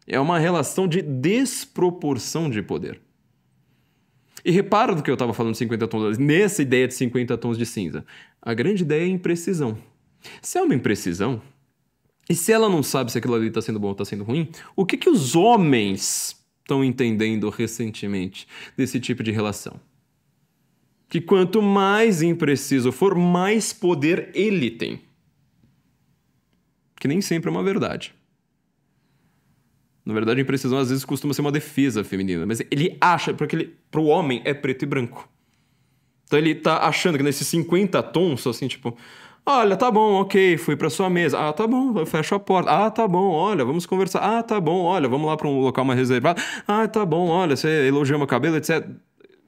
É uma relação de desproporção de poder. E repara do que eu estava falando de 50 tons nessa ideia de 50 tons de cinza. A grande ideia é a imprecisão. Se é uma imprecisão, e se ela não sabe se aquilo ali está sendo bom ou está sendo ruim, o que, que os homens estão entendendo recentemente desse tipo de relação? que quanto mais impreciso for, mais poder ele tem. Que nem sempre é uma verdade. Na verdade, a imprecisão às vezes costuma ser uma defesa feminina, mas ele acha, porque ele, pro homem é preto e branco. Então ele tá achando que nesses 50 tons, assim, tipo, olha, tá bom, ok, fui pra sua mesa. Ah, tá bom, fecho a porta. Ah, tá bom, olha, vamos conversar. Ah, tá bom, olha, vamos lá para um local mais reservado. Ah, tá bom, olha, você elogiou meu cabelo, etc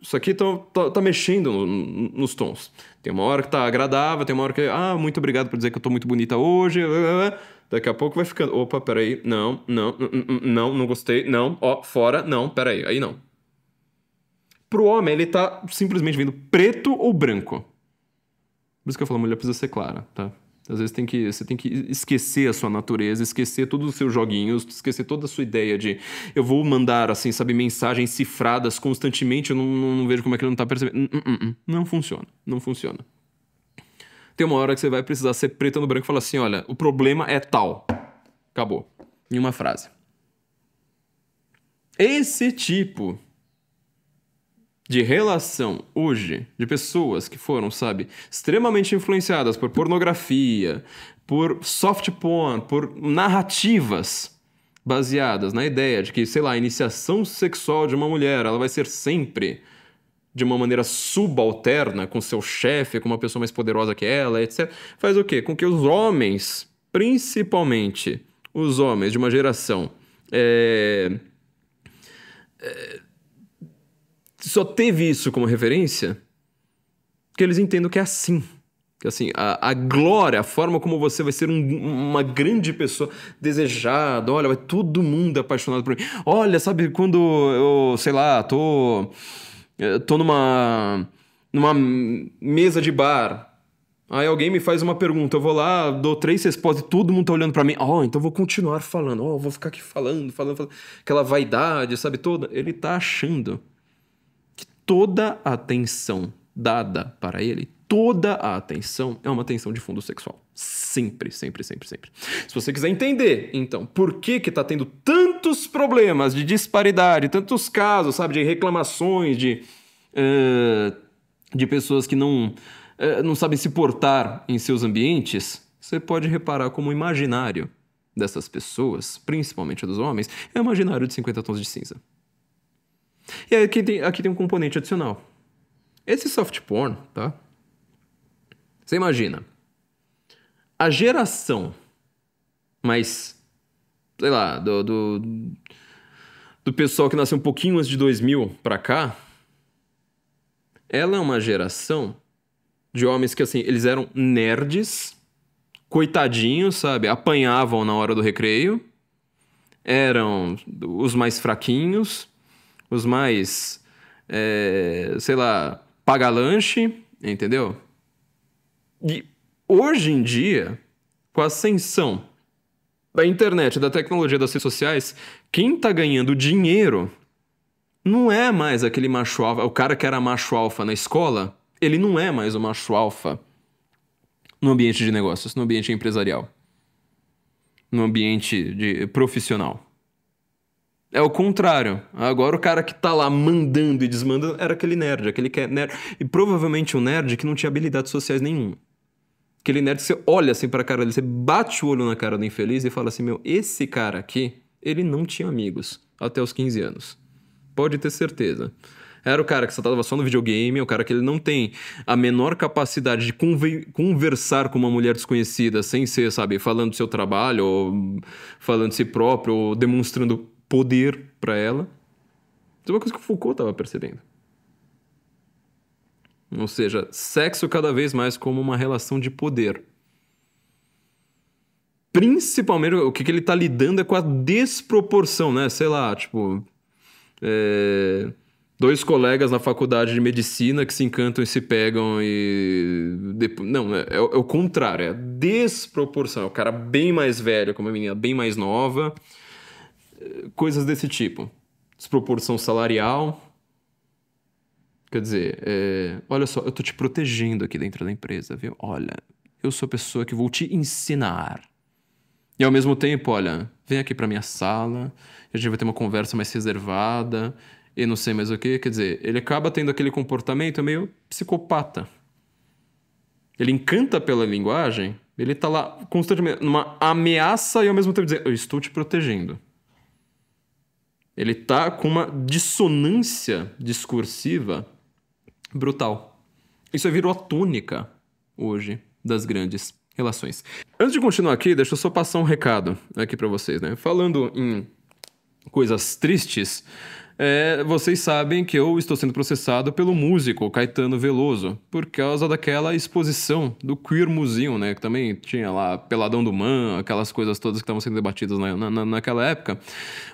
isso aqui tá, tá, tá mexendo nos tons. Tem uma hora que tá agradável, tem uma hora que, ah, muito obrigado por dizer que eu tô muito bonita hoje. Daqui a pouco vai ficando, opa, peraí, não, não, hum, hum, hum, não, não gostei, não, ó, fora, não, peraí, aí não. Pro homem, ele tá simplesmente vendo preto ou branco. Por isso que eu falo, a mulher precisa ser clara, tá? Às vezes tem que, você tem que esquecer a sua natureza, esquecer todos os seus joguinhos, esquecer toda a sua ideia de eu vou mandar, assim, sabe, mensagens cifradas constantemente, eu não, não, não vejo como é que ele não tá percebendo. Não, hum, não, hum, hum, não funciona, não funciona. Tem uma hora que você vai precisar ser preto no branco e falar assim: olha, o problema é tal. Acabou. Em uma frase. Esse tipo de relação hoje de pessoas que foram, sabe, extremamente influenciadas por pornografia, por soft porn, por narrativas baseadas na ideia de que, sei lá, a iniciação sexual de uma mulher, ela vai ser sempre de uma maneira subalterna com seu chefe, com uma pessoa mais poderosa que ela, etc. Faz o quê? Com que os homens, principalmente os homens de uma geração é, é, só teve isso como referência, que eles entendam que é assim. Que assim, a, a glória, a forma como você vai ser um, uma grande pessoa desejada, olha, vai todo mundo apaixonado por mim. Olha, sabe, quando eu, sei lá, tô. Eh, tô numa. numa mesa de bar. Aí alguém me faz uma pergunta, eu vou lá, dou três respostas e todo mundo tá olhando para mim. Ó, oh, então vou continuar falando. Ó, oh, vou ficar aqui falando, falando, falando. Aquela vaidade, sabe toda? Ele tá achando toda a atenção dada para ele, toda a atenção é uma atenção de fundo sexual. Sempre, sempre, sempre, sempre. Se você quiser entender, então, por que que tá tendo tantos problemas de disparidade, tantos casos, sabe, de reclamações, de, uh, de pessoas que não, uh, não sabem se portar em seus ambientes, você pode reparar como o imaginário dessas pessoas, principalmente dos homens, é o imaginário de 50 tons de cinza. E aí aqui tem, aqui tem um componente adicional. Esse soft porn, tá? Você imagina. A geração mais, sei lá, do, do, do pessoal que nasceu um pouquinho antes de 2000 pra cá, ela é uma geração de homens que, assim, eles eram nerds, coitadinhos, sabe? Apanhavam na hora do recreio, eram os mais fraquinhos, os mais, é, sei lá, paga lanche, entendeu? E hoje em dia, com a ascensão da internet, da tecnologia, das redes sociais, quem tá ganhando dinheiro não é mais aquele macho alfa. O cara que era macho alfa na escola, ele não é mais o macho alfa no ambiente de negócios, no ambiente empresarial, no ambiente de profissional. É o contrário. Agora o cara que tá lá mandando e desmandando era aquele nerd, aquele que é nerd. E provavelmente um nerd que não tinha habilidades sociais nenhuma. Aquele nerd que você olha assim pra cara dele, você bate o olho na cara do infeliz e fala assim: meu, esse cara aqui, ele não tinha amigos até os 15 anos. Pode ter certeza. Era o cara que só tava só no videogame, é o cara que ele não tem a menor capacidade de conversar com uma mulher desconhecida sem ser, sabe, falando do seu trabalho, ou falando de si próprio, ou demonstrando poder para ela. Isso é uma coisa que o Foucault estava percebendo. Ou seja, sexo cada vez mais como uma relação de poder. Principalmente, o que, que ele está lidando é com a desproporção, né? Sei lá, tipo. É, dois colegas na faculdade de medicina que se encantam e se pegam e. Não, né, é, é o contrário, é a desproporção. É o cara bem mais velho com uma menina bem mais nova coisas desse tipo. Desproporção salarial. Quer dizer, é, olha só, eu tô te protegendo aqui dentro da empresa, viu? Olha, eu sou a pessoa que vou te ensinar. E ao mesmo tempo, olha, vem aqui para minha sala, a gente vai ter uma conversa mais reservada e não sei mais o que. Quer dizer, ele acaba tendo aquele comportamento meio psicopata. Ele encanta pela linguagem, ele tá lá constantemente numa ameaça e ao mesmo tempo dizendo: Eu estou te protegendo. Ele tá com uma dissonância discursiva brutal. Isso virou a tônica hoje das grandes relações. Antes de continuar aqui, deixa eu só passar um recado aqui para vocês, né? Falando em coisas tristes, é, vocês sabem que eu estou sendo processado pelo músico Caetano Veloso por causa daquela exposição do Queer Museum, né? Que também tinha lá Peladão do Man, aquelas coisas todas que estavam sendo debatidas na, na, naquela época.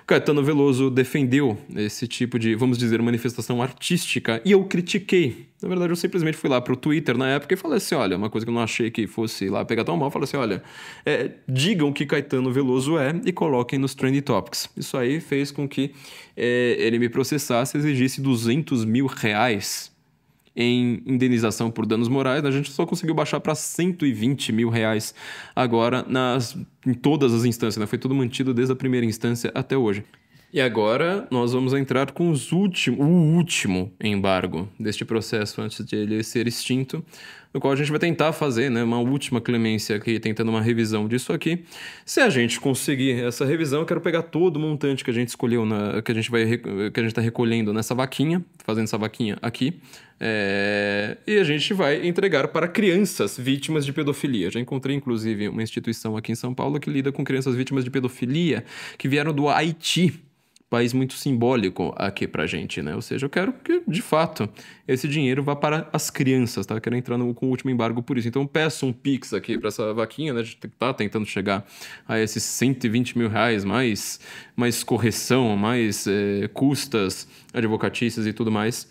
O Caetano Veloso defendeu esse tipo de, vamos dizer, manifestação artística e eu critiquei. Na verdade, eu simplesmente fui lá pro Twitter na época e falei assim: olha, uma coisa que eu não achei que fosse lá pegar tão mal, falei assim: olha, é, digam que Caetano Veloso é e coloquem nos Trending Topics. Isso aí fez com que é, ele me processasse e exigisse 200 mil reais em indenização por danos morais, a gente só conseguiu baixar para 120 mil reais agora nas, em todas as instâncias, né? foi tudo mantido desde a primeira instância até hoje. E agora nós vamos entrar com os últimos, o último embargo deste processo antes de ele ser extinto, no qual a gente vai tentar fazer né, uma última clemência aqui, tentando uma revisão disso aqui. Se a gente conseguir essa revisão, eu quero pegar todo o montante que a gente escolheu, na, que a gente vai que a gente está recolhendo nessa vaquinha, fazendo essa vaquinha aqui, é, e a gente vai entregar para crianças vítimas de pedofilia. Já encontrei, inclusive, uma instituição aqui em São Paulo que lida com crianças vítimas de pedofilia que vieram do Haiti país muito simbólico aqui pra gente, né? Ou seja, eu quero que, de fato, esse dinheiro vá para as crianças, tá? Eu quero entrar no, com o último embargo por isso. Então eu peço um Pix aqui para essa vaquinha, né? A gente tá tentando chegar a esses 120 mil reais, mais, mais correção, mais é, custas advocatícias e tudo mais.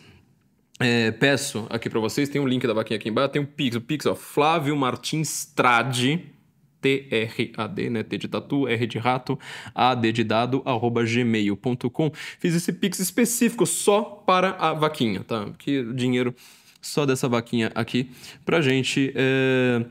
É, peço aqui para vocês, tem um link da vaquinha aqui embaixo, tem um Pix, o Pix, ó, Flávio Martins Trade, T-R-A-D, né? T de tatu, R de rato, A-D de dado, arroba gmail.com. Fiz esse pix específico só para a vaquinha, tá? Que dinheiro só dessa vaquinha aqui, pra gente é,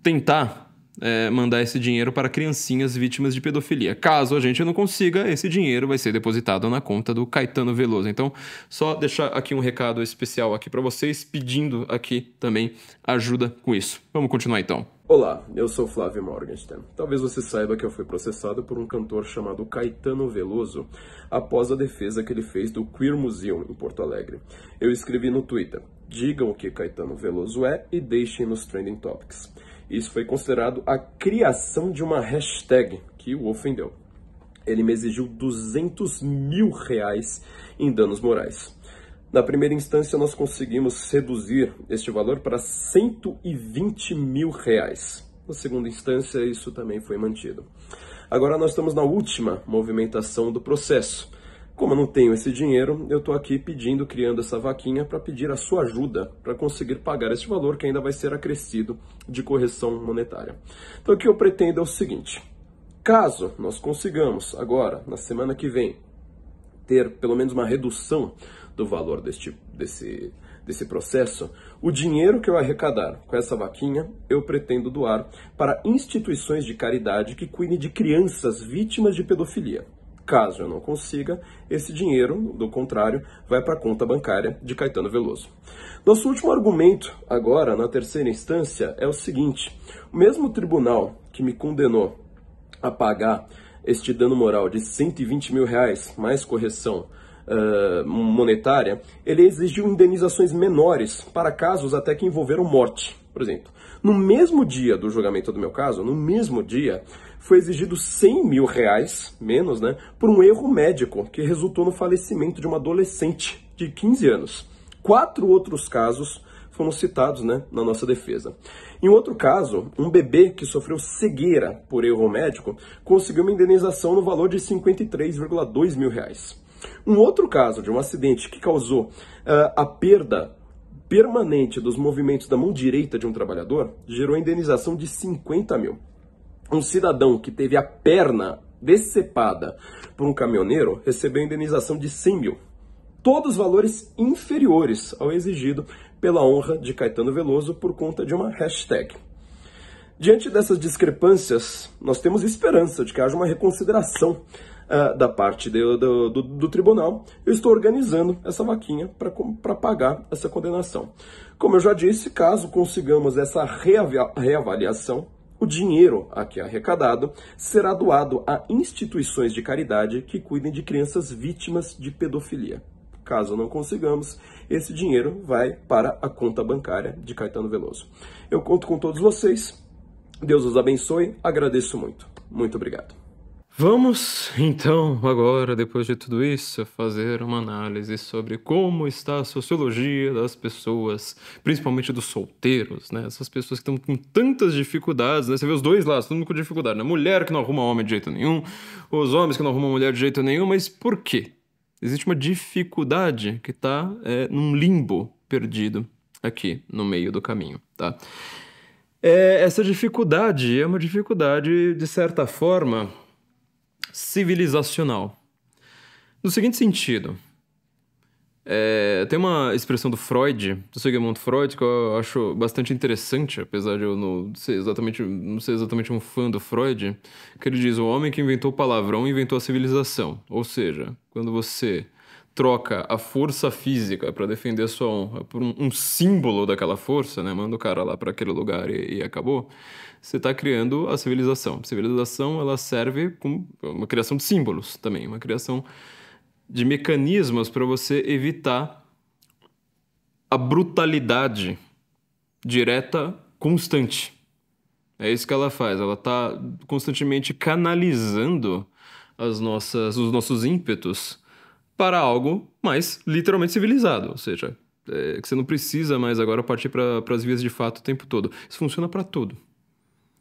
tentar é, mandar esse dinheiro para criancinhas vítimas de pedofilia. Caso a gente não consiga, esse dinheiro vai ser depositado na conta do Caetano Veloso. Então, só deixar aqui um recado especial aqui para vocês, pedindo aqui também ajuda com isso. Vamos continuar então. Olá, eu sou Flávio Morgenstern. Talvez você saiba que eu fui processado por um cantor chamado Caetano Veloso após a defesa que ele fez do Queer Museum em Porto Alegre. Eu escrevi no Twitter: digam o que Caetano Veloso é e deixem nos trending topics. Isso foi considerado a criação de uma hashtag que o ofendeu. Ele me exigiu 200 mil reais em danos morais. Na primeira instância, nós conseguimos reduzir este valor para 120 mil reais. Na segunda instância, isso também foi mantido. Agora nós estamos na última movimentação do processo. Como eu não tenho esse dinheiro, eu estou aqui pedindo, criando essa vaquinha para pedir a sua ajuda para conseguir pagar este valor que ainda vai ser acrescido de correção monetária. Então o que eu pretendo é o seguinte: caso nós consigamos agora, na semana que vem, ter pelo menos uma redução do valor deste, desse, desse processo, o dinheiro que eu arrecadar com essa vaquinha eu pretendo doar para instituições de caridade que cuidem de crianças vítimas de pedofilia. Caso eu não consiga, esse dinheiro, do contrário, vai para a conta bancária de Caetano Veloso. Nosso último argumento, agora, na terceira instância, é o seguinte: o mesmo tribunal que me condenou a pagar este dano moral de 120 mil reais mais correção monetária, ele exigiu indenizações menores para casos até que envolveram morte. Por exemplo, no mesmo dia do julgamento do meu caso, no mesmo dia, foi exigido 100 mil reais, menos, né, por um erro médico que resultou no falecimento de uma adolescente de 15 anos. Quatro outros casos foram citados né, na nossa defesa. Em outro caso, um bebê que sofreu cegueira por erro médico conseguiu uma indenização no valor de 53,2 mil reais. Um outro caso de um acidente que causou uh, a perda permanente dos movimentos da mão direita de um trabalhador gerou indenização de 50 mil. Um cidadão que teve a perna decepada por um caminhoneiro recebeu indenização de 100 mil. Todos valores inferiores ao exigido pela honra de Caetano Veloso por conta de uma hashtag. Diante dessas discrepâncias, nós temos esperança de que haja uma reconsideração uh, da parte do, do, do, do, tribunal. Eu estou organizando essa vaquinha para pagar essa condenação. Como eu já disse, caso consigamos essa reavaliação, o dinheiro aqui é arrecadado será doado a instituições de caridade que cuidem de crianças vítimas de pedofilia. Caso não consigamos, esse dinheiro vai para a conta bancária de Caetano Veloso. Eu conto com todos vocês. Deus os abençoe, agradeço muito. Muito obrigado. Vamos então, agora, depois de tudo isso, fazer uma análise sobre como está a sociologia das pessoas, principalmente dos solteiros, né? Essas pessoas que estão com tantas dificuldades, né? Você vê os dois lados, todo mundo com dificuldade, né? Mulher que não arruma homem de jeito nenhum, os homens que não arrumam mulher de jeito nenhum, mas por quê? Existe uma dificuldade que está é, num limbo perdido aqui no meio do caminho, tá? É, essa dificuldade é uma dificuldade, de certa forma, civilizacional. No seguinte sentido, é, tem uma expressão do Freud, do Sigmund Freud, que eu acho bastante interessante, apesar de eu não ser exatamente, não ser exatamente um fã do Freud, que ele diz: o homem que inventou o palavrão inventou a civilização. Ou seja, quando você troca a força física para defender sua honra por um, um, símbolo daquela força, né? Manda o cara lá para aquele lugar e, e acabou. Você está criando a civilização. A civilização ela serve como uma criação de símbolos também, uma criação de mecanismos para você evitar a brutalidade direta constante. É isso que ela faz. Ela está constantemente canalizando as nossas, os nossos ímpetos para algo mais literalmente civilizado, ou seja, é, que você não precisa mais agora partir para as vias de fato o tempo todo. Isso funciona para tudo.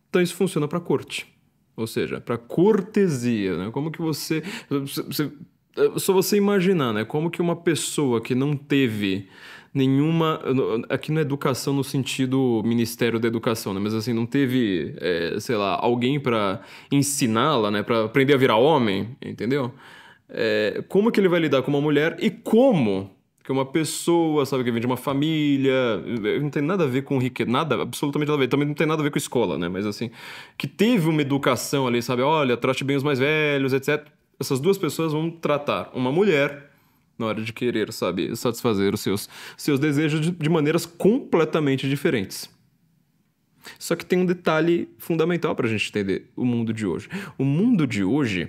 Então isso funciona para corte, ou seja, para cortesia, né? Como que você, você, é, só você imaginar, né? Como que uma pessoa que não teve nenhuma aqui na é educação no sentido Ministério da Educação, né? Mas assim não teve, é, sei lá, alguém para ensiná-la, né? Para aprender a virar homem, entendeu? é, como que ele vai lidar com uma mulher e como que uma pessoa, sabe, que vem de uma família, é, não tem nada a ver com riqueza, nada, absolutamente nada a ver, também não tem nada a ver com escola, né, mas assim, que teve uma educação ali, sabe, olha, trate bem os mais velhos, etc. Essas duas pessoas vão tratar uma mulher na hora de querer, sabe, satisfazer os seus, seus desejos de, de maneiras completamente diferentes. Só que tem um detalhe fundamental para a gente entender o mundo de hoje. O mundo de hoje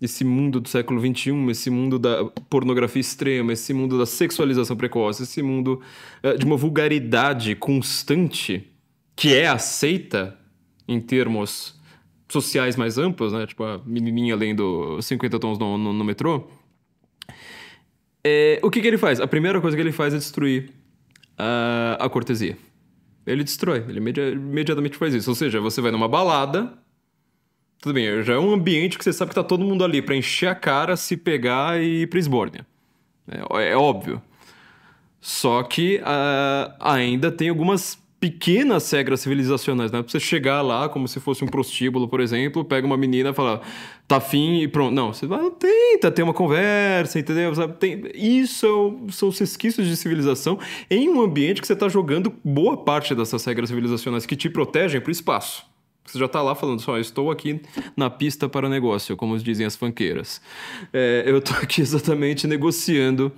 esse mundo do século XXI, esse mundo da pornografia extrema, esse mundo da sexualização precoce, esse mundo uh, de uma vulgaridade constante que é aceita em termos sociais mais amplos, né? Tipo a menininha lendo 50 tons no, no, no metrô. É, o que, que, ele faz? A primeira coisa que ele faz é destruir uh, a cortesia. Ele destrói, ele imediatamente faz isso. Ou seja, você vai numa balada tudo bem, já é um ambiente que você sabe que tá todo mundo ali para encher a cara, se pegar e ir pra esbórnia. É, é, óbvio. Só que uh, ainda tem algumas pequenas regras civilizacionais, né? Pra você chegar lá, como se fosse um prostíbulo, por exemplo, pega uma menina e fala, tá fim e pronto. Não, você vai, tenta ter uma conversa, entendeu? Tem, isso é são os resquícios de civilização em um ambiente que você tá jogando boa parte dessas regras civilizacionais que te protegem pro espaço. Você já está lá falando só, estou aqui na pista para o negócio, como dizem as fanqueiras. É, eu estou aqui exatamente negociando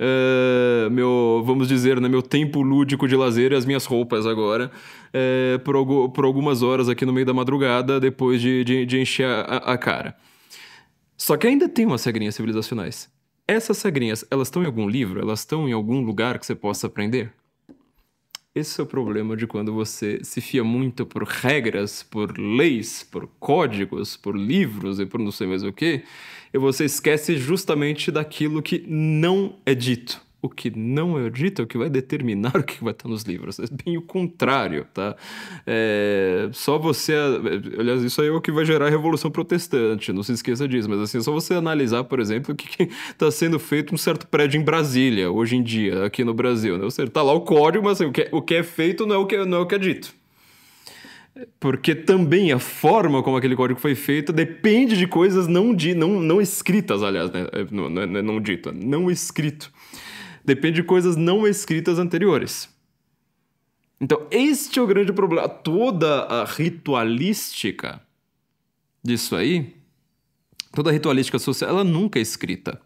eh, meu, vamos dizer, né, meu tempo lúdico de lazer e as minhas roupas agora, eh, por, por, algumas horas aqui no meio da madrugada, depois de, de, de encher a, a cara. Só que ainda tem umas regrinhas civilizacionais. Essas regrinhas, elas estão em algum livro? Elas estão em algum lugar que você possa aprender? Esse é o problema de quando você se fia muito por regras, por leis, por códigos, por livros e por não sei mais o que, e você esquece justamente daquilo que não é dito o que não é dito é o que vai determinar o que vai estar nos livros. É bem o contrário, tá? É, só você. Aliás, isso aí é o que vai gerar a Revolução Protestante, não se esqueça disso. Mas assim, só você analisar, por exemplo, o que está sendo feito um certo prédio em Brasília, hoje em dia, aqui no Brasil. Né? Ou seja, tá lá o código, mas assim, o, que é, o que é feito não é o que, não é, o que é dito. Porque também a forma como aquele código foi feito depende de coisas não, di, não, não escritas, aliás, né? É, não, não, é, não é não escrito depende de coisas não escritas anteriores. Então, este é o grande problema. Toda a ritualística disso aí, toda a ritualística social, ela nunca é escrita.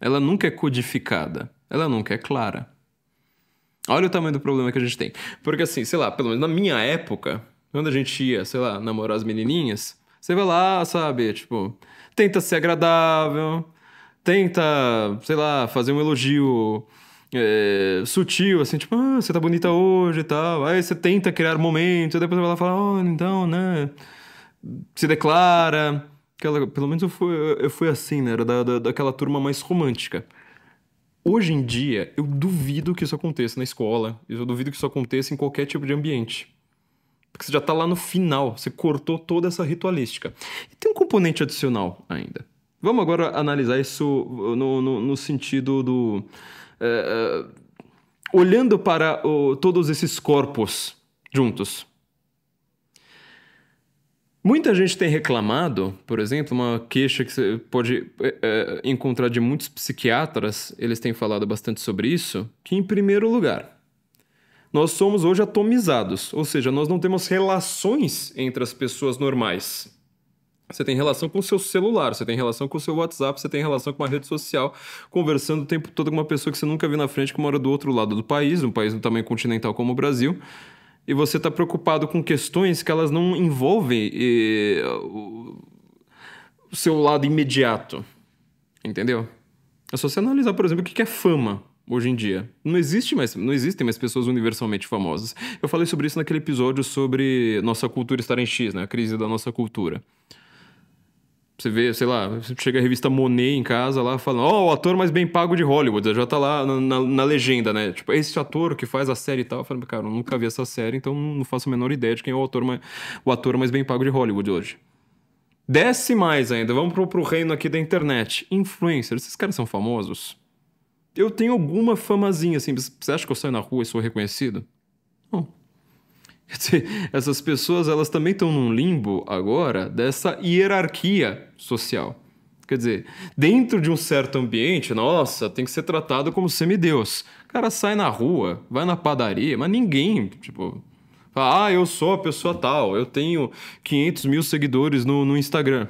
Ela nunca é codificada. Ela nunca é clara. Olha o tamanho do problema que a gente tem. Porque assim, sei lá, pelo menos na minha época, quando a gente ia, sei lá, namorar as menininhas, você vai lá, sabe, tipo, tenta ser agradável, tenta, sei lá, fazer um elogio é, sutil, assim, tipo, ah, você tá bonita hoje e tal. Aí você tenta criar momentos, aí depois ela fala, oh, então, né? Se declara. Aquela, pelo menos eu fui, eu fui assim, né? Era da, da, daquela turma mais romântica. Hoje em dia, eu duvido que isso aconteça na escola. Eu duvido que isso aconteça em qualquer tipo de ambiente. Porque você já tá lá no final, você cortou toda essa ritualística. E tem um componente adicional ainda. Vamos agora analisar isso uh, no, no, no sentido do. É, olhando para o, todos esses corpos juntos. Muita gente tem reclamado, por exemplo, uma queixa que você pode é, encontrar de muitos psiquiatras, eles têm falado bastante sobre isso, que em primeiro lugar, nós somos hoje atomizados, ou seja, nós não temos relações entre as pessoas normais. Você tem relação com o seu celular, você tem relação com o seu WhatsApp, você tem relação com uma rede social, conversando o tempo todo com uma pessoa que você nunca viu na frente, que mora do outro lado do país, um país do tamanho continental como o Brasil. E você está preocupado com questões que elas não envolvem e, eh, o, o seu lado imediato. Entendeu? É só você analisar, por exemplo, o que é fama hoje em dia. Não existe mais, não existem mais pessoas universalmente famosas. Eu falei sobre isso naquele episódio sobre nossa cultura estar em X, né? A crise da nossa cultura. Você vê, sei lá, chega a revista Monet em casa lá falando, ó, oh, o ator mais bem pago de Hollywood, já tá lá na, na, na, legenda, né? Tipo, é esse ator que faz a série e tal. Eu falo, cara, eu nunca vi essa série, então não faço a menor ideia de quem é o, ator mais, o ator mais bem pago de Hollywood hoje. Desce mais ainda, vamos pro, pro reino aqui da internet. Influencers, esses caras são famosos? Eu tenho alguma famazinha, assim, você acha que eu saio na rua e sou reconhecido? <laughs> Essas pessoas elas também estão num limbo agora dessa hierarquia social. Quer dizer, dentro de um certo ambiente, nossa, tem que ser tratado como semideus. O cara sai na rua, vai na padaria, mas ninguém, tipo, fala, ah, eu sou a pessoa tal, eu tenho 500 mil seguidores no, no Instagram.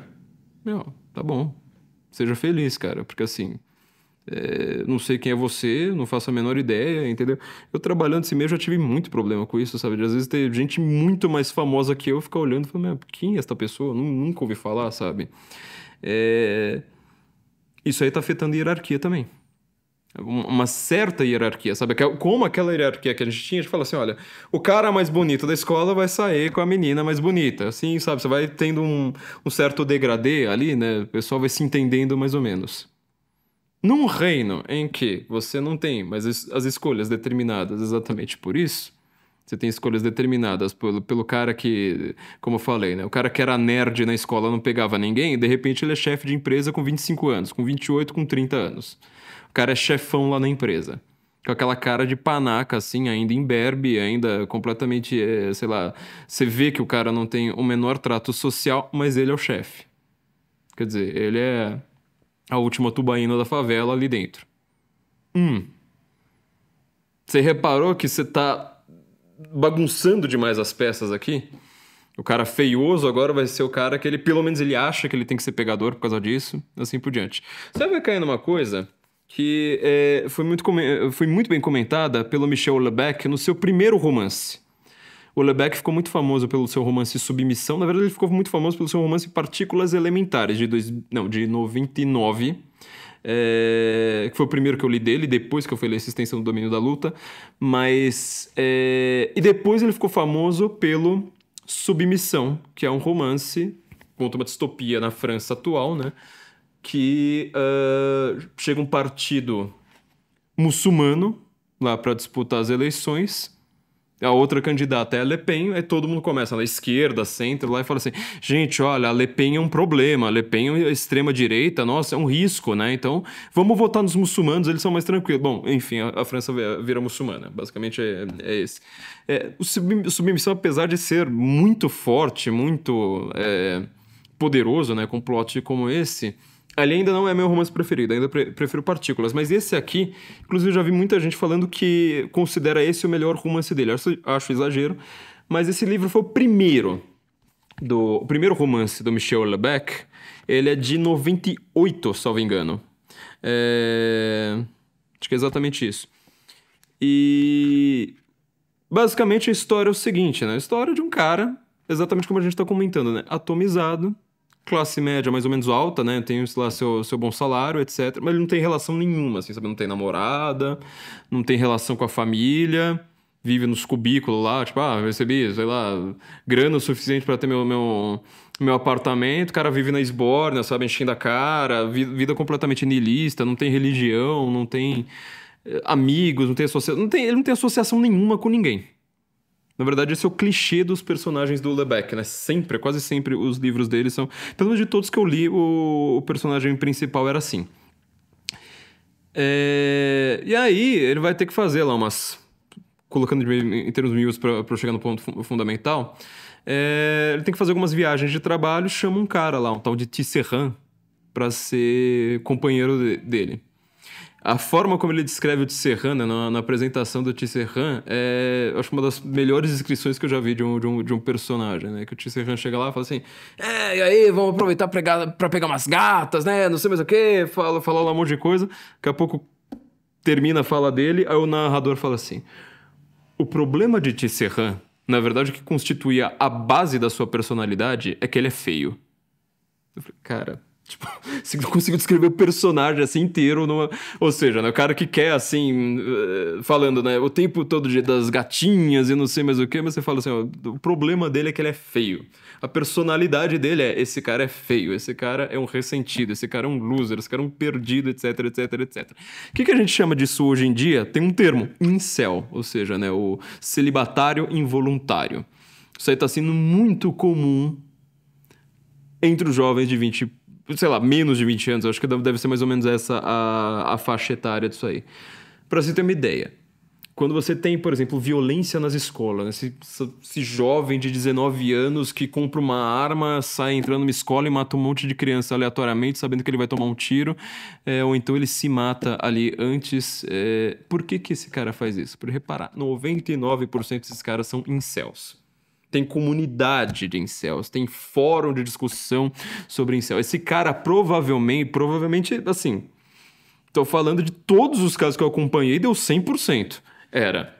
Meu, tá bom. Seja feliz, cara, porque assim, é, não sei quem é você, não faço a menor ideia, entendeu? Eu trabalhando assim mesmo já tive muito problema com isso, sabe? De, às vezes ter gente muito mais famosa que eu ficar olhando e falando, quem é esta pessoa? Nunca ouvi falar, sabe? É... Isso aí tá afetando a hierarquia também. Uma certa hierarquia, sabe? Como aquela hierarquia que a gente tinha, a gente fala assim: olha, o cara mais bonito da escola vai sair com a menina mais bonita. Assim, sabe? Você vai tendo um, um certo degradê ali, né? O pessoal vai se entendendo mais ou menos. Num reino em que você não tem mas as escolhas determinadas exatamente por isso, você tem escolhas determinadas pelo, pelo cara que, como eu falei, né? O cara que era nerd na escola não pegava ninguém, e de repente ele é chefe de empresa com 25 anos, com 28, com 30 anos. O cara é chefão lá na empresa. Com aquela cara de panaca, assim, ainda imberbe, ainda completamente, é, sei lá. Você vê que o cara não tem o menor trato social, mas ele é o chefe. Quer dizer, ele é a última tubaína da favela ali dentro. Hum. Você reparou que você tá bagunçando demais as peças aqui? O cara feioso agora vai ser o cara que ele, pelo menos, ele acha que ele tem que ser pegador por causa disso, assim por diante. Você vai cair numa coisa que é, foi, muito, foi muito bem comentada pelo Michel Lebec no seu primeiro romance, o Lebec ficou muito famoso pelo seu romance Submissão. Na verdade, ele ficou muito famoso pelo seu romance Partículas Elementares, de, dois, não, de 99. É, que foi o primeiro que eu li dele, depois que eu fui ler Existência no Domínio da Luta, mas... É, e depois ele ficou famoso pelo Submissão, que é um romance, conta uma distopia na França atual, né? Que uh, chega um partido muçulmano lá para disputar as eleições a outra candidata é a Le Pen, aí todo mundo começa, na é esquerda, centro, lá e fala assim, gente, olha, a Le Pen é um problema, a Le Pen é extrema direita, nossa, é um risco, né? Então, vamos votar nos muçulmanos, eles são mais tranquilos. Bom, enfim, a, a França vira muçulmana, basicamente é, é esse. É, o submissão, apesar de ser muito forte, muito é, poderoso, né, com um plot como esse Ali ainda não é meu romance preferido, ainda pre prefiro Partículas, mas esse aqui, inclusive já vi muita gente falando que considera esse o melhor romance dele. Acho, acho exagero, mas esse livro foi o primeiro do o primeiro romance do Michel Lebec. Ele é de 98, me engano. É... Acho que é exatamente isso. E basicamente a história é o seguinte, né? A história de um cara, exatamente como a gente está comentando, né? Atomizado classe média mais ou menos alta, né? Tem, sei lá, seu, seu bom salário, etc. Mas ele não tem relação nenhuma, assim, sabe? Não tem namorada, não tem relação com a família, vive nos cubículos lá, tipo, ah, recebi, sei lá, grana o suficiente para ter meu, meu, meu apartamento, o cara vive na esbórnia, sabe? Enchendo a cara, vida completamente niilista, não tem religião, não tem eh, amigos, não tem associação, não tem, ele não tem associação nenhuma com ninguém. Na verdade, esse é o clichê dos personagens do Lebec, né? Sempre, quase sempre, os livros dele são. Pelo menos de todos que eu li, o, o personagem principal era assim. É... E aí, ele vai ter que fazer lá umas. Colocando em termos mínimos para eu chegar no ponto fundamental. É... Ele tem que fazer algumas viagens de trabalho, chama um cara lá, um tal de Tisserand, para ser companheiro de dele. A forma como ele descreve o Tisserand né, na, na, apresentação do Tisserand é, acho, uma das melhores descrições que eu já vi de um, de um, de um personagem, né? Que o Tisserand chega lá e fala assim, é, e aí, vamos aproveitar para pegar umas gatas, né? Não sei mais o quê, fala, fala lá um monte de coisa. Daqui a pouco termina a fala dele, aí o narrador fala assim, o problema de Tisserand, na verdade, o que constituía a base da sua personalidade é que ele é feio. Eu falei, cara Tipo, <laughs> consigo descrever o personagem assim inteiro numa. Ou seja, né, o cara que quer, assim, eh, falando, né, o tempo todo de, das gatinhas e não sei mais o que, mas você fala assim: ó, o problema dele é que ele é feio. A personalidade dele é: esse cara é feio, esse cara é um ressentido, esse cara é um loser, esse cara é um perdido, etc, etc, etc. O que, que a gente chama disso hoje em dia? Tem um termo: incel, ou seja, né, o celibatário involuntário. Isso aí está sendo muito comum entre os jovens de 20 sei lá, menos de 20 anos. Eu acho que deve ser mais ou menos essa a, a faixa etária disso aí. Para você ter uma ideia, quando você tem, por exemplo, violência nas escolas, né? esse, esse, jovem de 19 anos que compra uma arma, sai entrando numa escola e mata um monte de criança aleatoriamente, sabendo que ele vai tomar um tiro, é, ou então ele se mata ali antes. É... por que, que esse cara faz isso? Por reparar, 99% desses caras são incels tem comunidade de incels, tem fórum de discussão sobre incel. Esse cara provavelmente, provavelmente, assim, tô falando de todos os casos que eu acompanhei, deu 100%. Era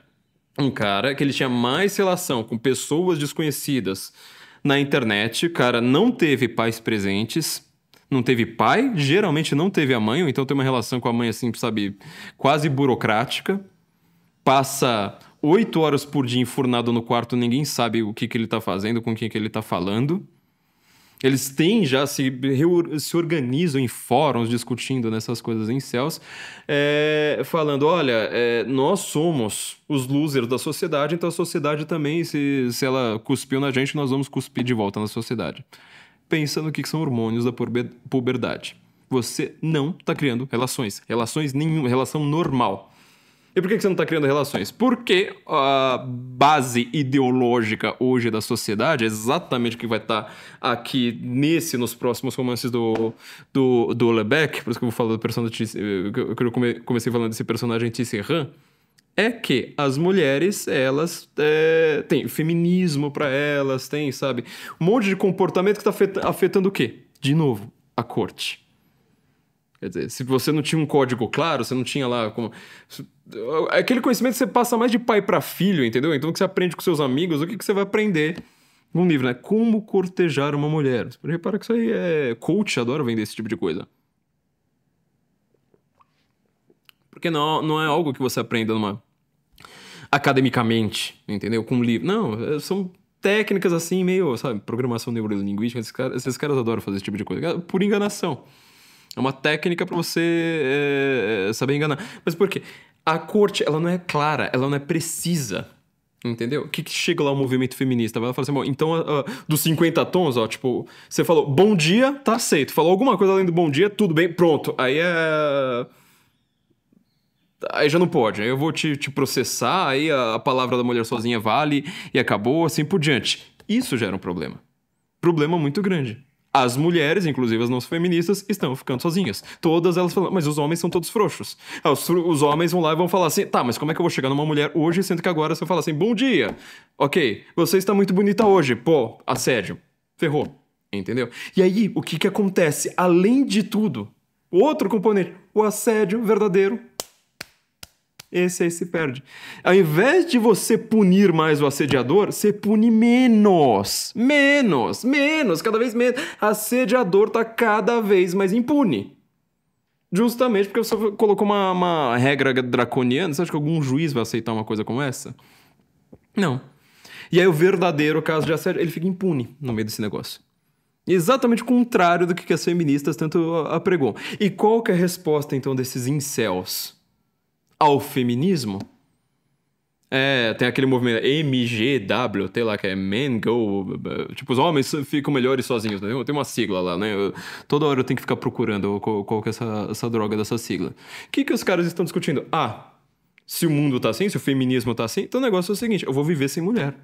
um cara que ele tinha mais relação com pessoas desconhecidas na internet, o cara não teve pais presentes, não teve pai, geralmente não teve a mãe, ou então tem uma relação com a mãe assim, sabe, quase burocrática. Passa oito horas por dia enfurnado no quarto, ninguém sabe o que, que ele tá fazendo, com quem que ele tá falando. Eles têm já, se, se organizam em fóruns discutindo nessas coisas em céus, é, falando: olha, é, nós somos os losers da sociedade, então a sociedade também, se, se ela cuspiu na gente, nós vamos cuspir de volta na sociedade. Pensa no que são hormônios da puberdade. Você não está criando relações, relações nenhuma, relação normal. E por que você não está criando relações? Porque a base ideológica hoje da sociedade é exatamente o que vai estar tá aqui nesse, nos próximos romances do, do, do Lebec, por isso que eu vou falar do personagem. Eh, que eu comecei falando desse personagem Tisserand é que as mulheres, elas é, têm feminismo para elas, tem, sabe? Um monte de comportamento que tá afetando, afetando o quê? De novo, a corte. Quer dizer, se você não tinha um código claro, você não tinha lá como. É aquele conhecimento que você passa mais de pai para filho, entendeu? Então, o que você aprende com seus amigos, o que, que você vai aprender num livro, né? Como cortejar uma mulher. Você repara que isso aí é. Coach adora vender esse tipo de coisa. Porque não, não é algo que você aprenda numa. academicamente, entendeu? Com um livro. Não, é, são técnicas assim, meio, sabe, programação neurolinguística. Esses caras, esses caras adoram fazer esse tipo de coisa. É por enganação. É uma técnica para você é, saber enganar. Mas por quê? a corte, ela não é clara, ela não é precisa. Entendeu? O que, que, chega lá o movimento feminista? Ela fala assim, bom, então uh, dos 50 tons, ó, tipo, você falou bom dia, tá aceito. Falou alguma coisa além do bom dia, tudo bem, pronto. Aí é. Aí já não pode. Aí eu vou te, te processar, aí a, a palavra da mulher sozinha vale e acabou, assim por diante. Isso gera um problema. Problema muito grande. As mulheres, inclusive as não feministas, estão ficando sozinhas. Todas elas falam, mas os homens são todos frouxos. Ah, os, os homens vão lá e vão falar assim: tá, mas como é que eu vou chegar numa mulher hoje, sendo que agora se eu falar assim, bom dia, ok, você está muito bonita hoje, pô, assédio, ferrou, entendeu? E aí, o que que acontece? Além de tudo, outro componente, o assédio verdadeiro esse aí se perde. Ao invés de você punir mais o assediador, você pune menos, menos, menos, cada vez menos. Assediador está cada vez mais impune. Justamente porque você colocou uma, uma regra draconiana. Você acha que algum juiz vai aceitar uma coisa como essa? Não. E aí o verdadeiro caso de assédio, ele fica impune no meio desse negócio. Exatamente o contrário do que as feministas tanto apregou. E qual que é a resposta, então, desses incels? ao feminismo. É, tem aquele movimento MGW, sei lá, que é Men Go. Tipo, os homens ficam melhores sozinhos, né? Tem uma sigla lá, né? Eu, toda hora eu tenho que ficar procurando qual, qual que é essa, essa droga dessa sigla. O que, que os caras estão discutindo? Ah, se o mundo tá assim, se o feminismo tá assim, então o negócio é o seguinte: eu vou viver sem mulher.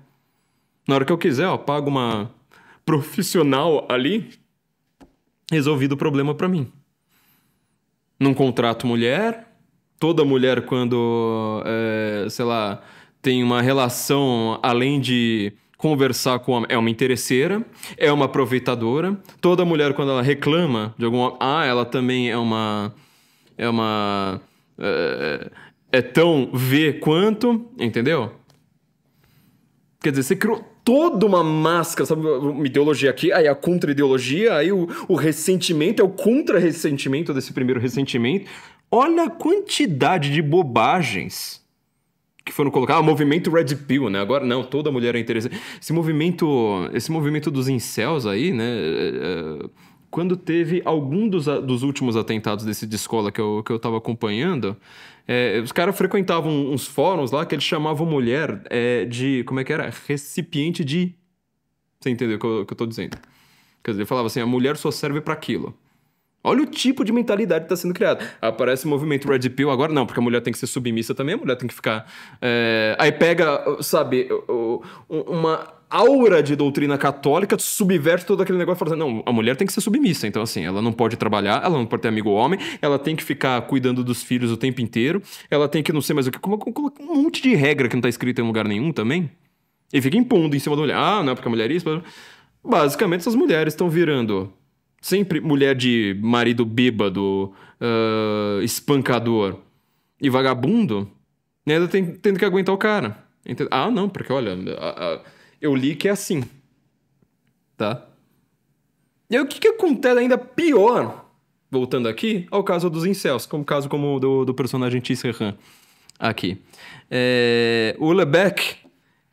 Na hora que eu quiser, ó, pago uma profissional ali, resolvido o problema para mim. Não contrato mulher, toda mulher, quando, é, sei lá, tem uma relação além de conversar com o homem. É uma interesseira, é uma aproveitadora. Toda mulher, quando ela reclama de algum homem, ah, ela também é uma. É uma. É, é tão ver quanto, entendeu? Quer dizer, você criou toda uma máscara, sabe? Uma ideologia aqui, aí a contra-ideologia, aí o, o ressentimento, é o contra-ressentimento desse primeiro ressentimento. Olha a quantidade de bobagens que foram colocar ah, movimento Red Pill, né? Agora não, toda mulher é interessante. Esse movimento, esse movimento dos incels aí, né? É, é, quando teve algum dos, dos últimos atentados desse de escola que eu, que eu tava acompanhando, é, os caras frequentavam uns fóruns lá que eles chamavam mulher é, de, como é que era? Recipiente de... Você entendeu o que, eu, que eu tô dizendo? Quer dizer, ele falava assim, a mulher só serve para aquilo. Olha o tipo de mentalidade que está sendo criada. Aparece o movimento Red Pill agora, não, porque a mulher tem que ser submissa também, a mulher tem que ficar. É... Aí pega, sabe, uma aura de doutrina católica subverte todo aquele negócio falando, assim, não, a mulher tem que ser submissa, então assim, ela não pode trabalhar, ela não pode ter amigo homem, ela tem que ficar cuidando dos filhos o tempo inteiro, ela tem que não sei mais o que, como coloca um monte de regra que não está escrita em lugar nenhum também. E fica impondo em cima da mulher. Ah, não, é porque a mulher é isso. Basicamente, essas mulheres estão virando Sempre mulher de marido bêbado, uh, espancador e vagabundo, ainda né, tem, tendo que aguentar o cara. Ah, não, porque olha, eu li que é assim. Tá? E aí, o que, que acontece ainda pior, voltando aqui, ao caso dos incels, como caso como do, do personagem Tisserand aqui. É, o Lebec,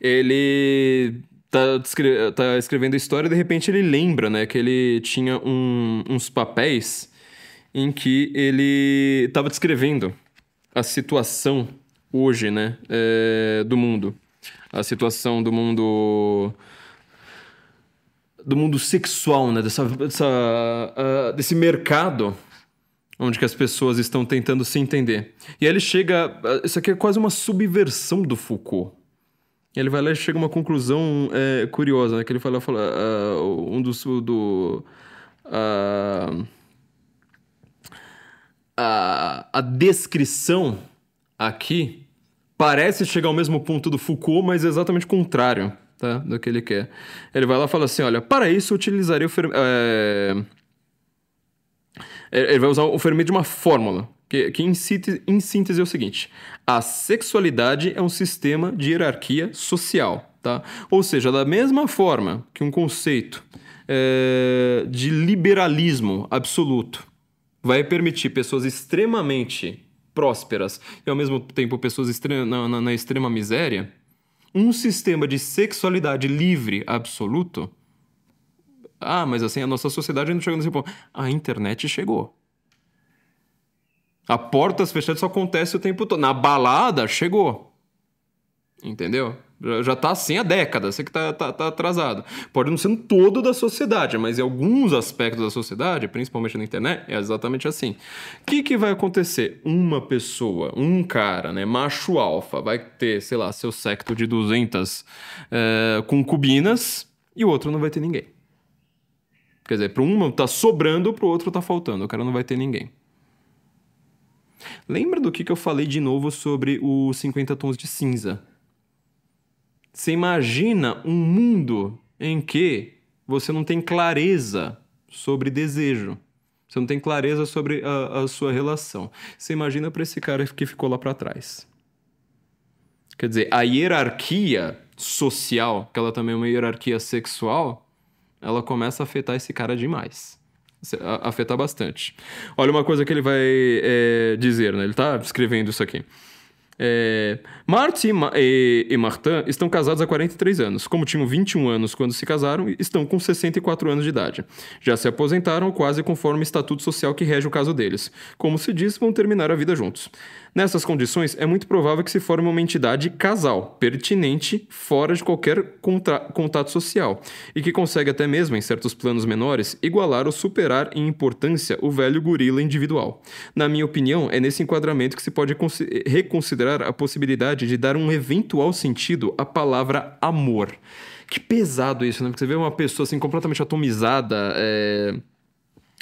ele tá, descre... tá escrevendo a história e de repente ele lembra, né, que ele tinha um, uns papéis em que ele estava descrevendo a situação hoje, né, é, do mundo. A situação do mundo do mundo sexual, né, dessa, dessa uh, desse mercado onde que as pessoas estão tentando se entender. E aí ele chega, ah, isso aqui é quase uma subversão do Foucault ele vai lá e chega a uma conclusão é, curiosa, né? Que ele fala, fala uh, um dos... Do, uh, a, a descrição aqui parece chegar ao mesmo ponto do Foucault, mas é exatamente contrário tá? do que ele quer. Ele vai lá e fala assim, olha, para isso utilizaria o... É, ele vai usar o Fermi de uma fórmula, que, que em, síntese, em síntese é o seguinte: a sexualidade é um sistema de hierarquia social. Tá? Ou seja, da mesma forma que um conceito é, de liberalismo absoluto vai permitir pessoas extremamente prósperas e ao mesmo tempo pessoas na, na, na extrema miséria, um sistema de sexualidade livre absoluto ah, mas assim, a nossa sociedade ainda chegou nesse ponto. A internet chegou. A portas fechadas só acontece o tempo todo. Na balada, chegou. Entendeu? Já tá assim há décadas, você que tá, tá, tá, atrasado. Pode não ser todo da sociedade, mas em alguns aspectos da sociedade, principalmente na internet, é exatamente assim. O que, que vai acontecer? Uma pessoa, um cara, né, macho alfa, vai ter, sei lá, seu secto de 200 é, eh, concubinas e o outro não vai ter ninguém. Quer dizer, para um está sobrando, para o outro está faltando. O cara não vai ter ninguém. Lembra do que, que eu falei de novo sobre os 50 tons de cinza? Você imagina um mundo em que você não tem clareza sobre desejo. Você não tem clareza sobre a, a sua relação. Você imagina para esse cara que ficou lá para trás. Quer dizer, a hierarquia social, que ela também é uma hierarquia sexual, ela começa a afetar esse cara demais. afetar bastante. Olha uma coisa que ele vai é, dizer, né? Ele tá escrevendo isso aqui. É, e, e, e Martin estão casados há 43 anos. Como tinham 21 anos quando se casaram, estão com 64 anos de idade. Já se aposentaram quase conforme o estatuto social que rege o caso deles. Como se diz, vão terminar a vida juntos. Nessas condições, é muito provável que se forme uma entidade casal, pertinente, fora de qualquer contato social, e que consegue até mesmo, em certos planos menores, igualar ou superar em importância o velho gorila individual. Na minha opinião, é nesse enquadramento que se pode reconsiderar considerar a possibilidade de dar um eventual sentido à palavra amor. Que pesado isso, né? Porque você vê uma pessoa assim completamente atomizada, é...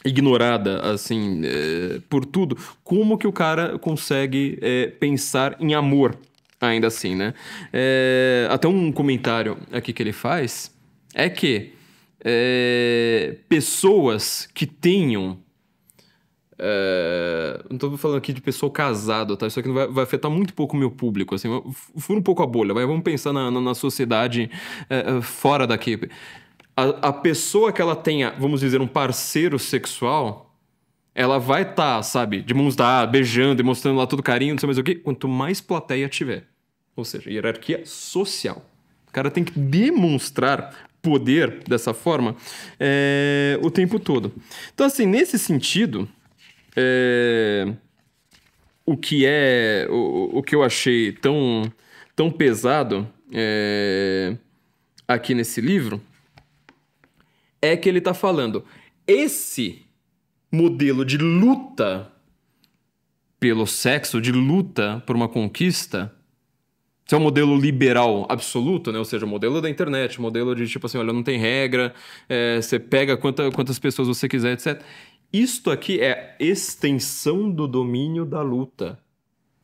ignorada, assim, é... por tudo. Como que o cara consegue é, pensar em amor ainda assim, né? É, até um comentário aqui que ele faz é que é, pessoas que tenham é... Não tô falando aqui de pessoa casada, tá? Isso aqui vai, vai afetar muito pouco o meu público, assim. Fura um pouco a bolha, mas Vamos pensar na, na, na sociedade é, é, fora daqui. A, a, pessoa que ela tenha, vamos dizer, um parceiro sexual, ela vai estar, tá, sabe, de mãos dadas, beijando e mostrando lá todo carinho, não sei mais o quê. Quanto mais plateia tiver. Ou seja, hierarquia social. O cara tem que demonstrar poder dessa forma é, o tempo todo. Então, assim, nesse sentido, é, o que é. O, o que eu achei tão, tão pesado é, aqui nesse livro é que ele está falando. Esse modelo de luta pelo sexo, de luta por uma conquista, se é um modelo liberal absoluto, né? Ou seja, modelo da internet, modelo de tipo assim, olha, não tem regra, é, você pega quanta, quantas pessoas você quiser, etc. Isto aqui é extensão do domínio da luta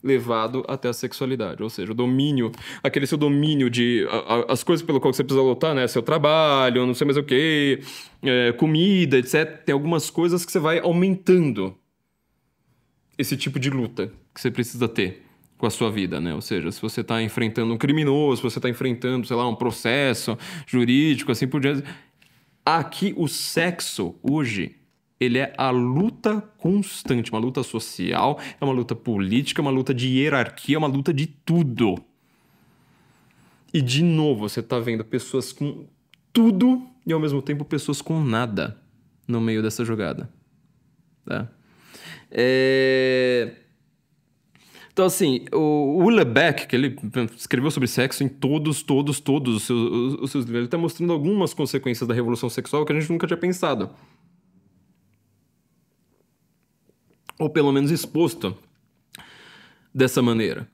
levado até a sexualidade, ou seja, o domínio, aquele seu domínio de a, a, as coisas pelo qual você precisa lutar, né, seu trabalho, não sei mais o que, é, comida, etc. Tem algumas coisas que você vai aumentando esse tipo de luta que você precisa ter com a sua vida, né? Ou seja, se você está enfrentando um criminoso, se você está enfrentando, sei lá, um processo jurídico, assim por diante. Aqui o sexo hoje ele é a luta constante, uma luta social, é uma luta política, é uma luta de hierarquia, é uma luta de tudo. E de novo, você está vendo pessoas com tudo e ao mesmo tempo pessoas com nada no meio dessa jogada. Tá? É... Então, assim, o Ulebeck, que ele escreveu sobre sexo em todos, todos, todos os seus, os, os seus livros, ele está mostrando algumas consequências da revolução sexual que a gente nunca tinha pensado. ou pelo menos exposto dessa maneira.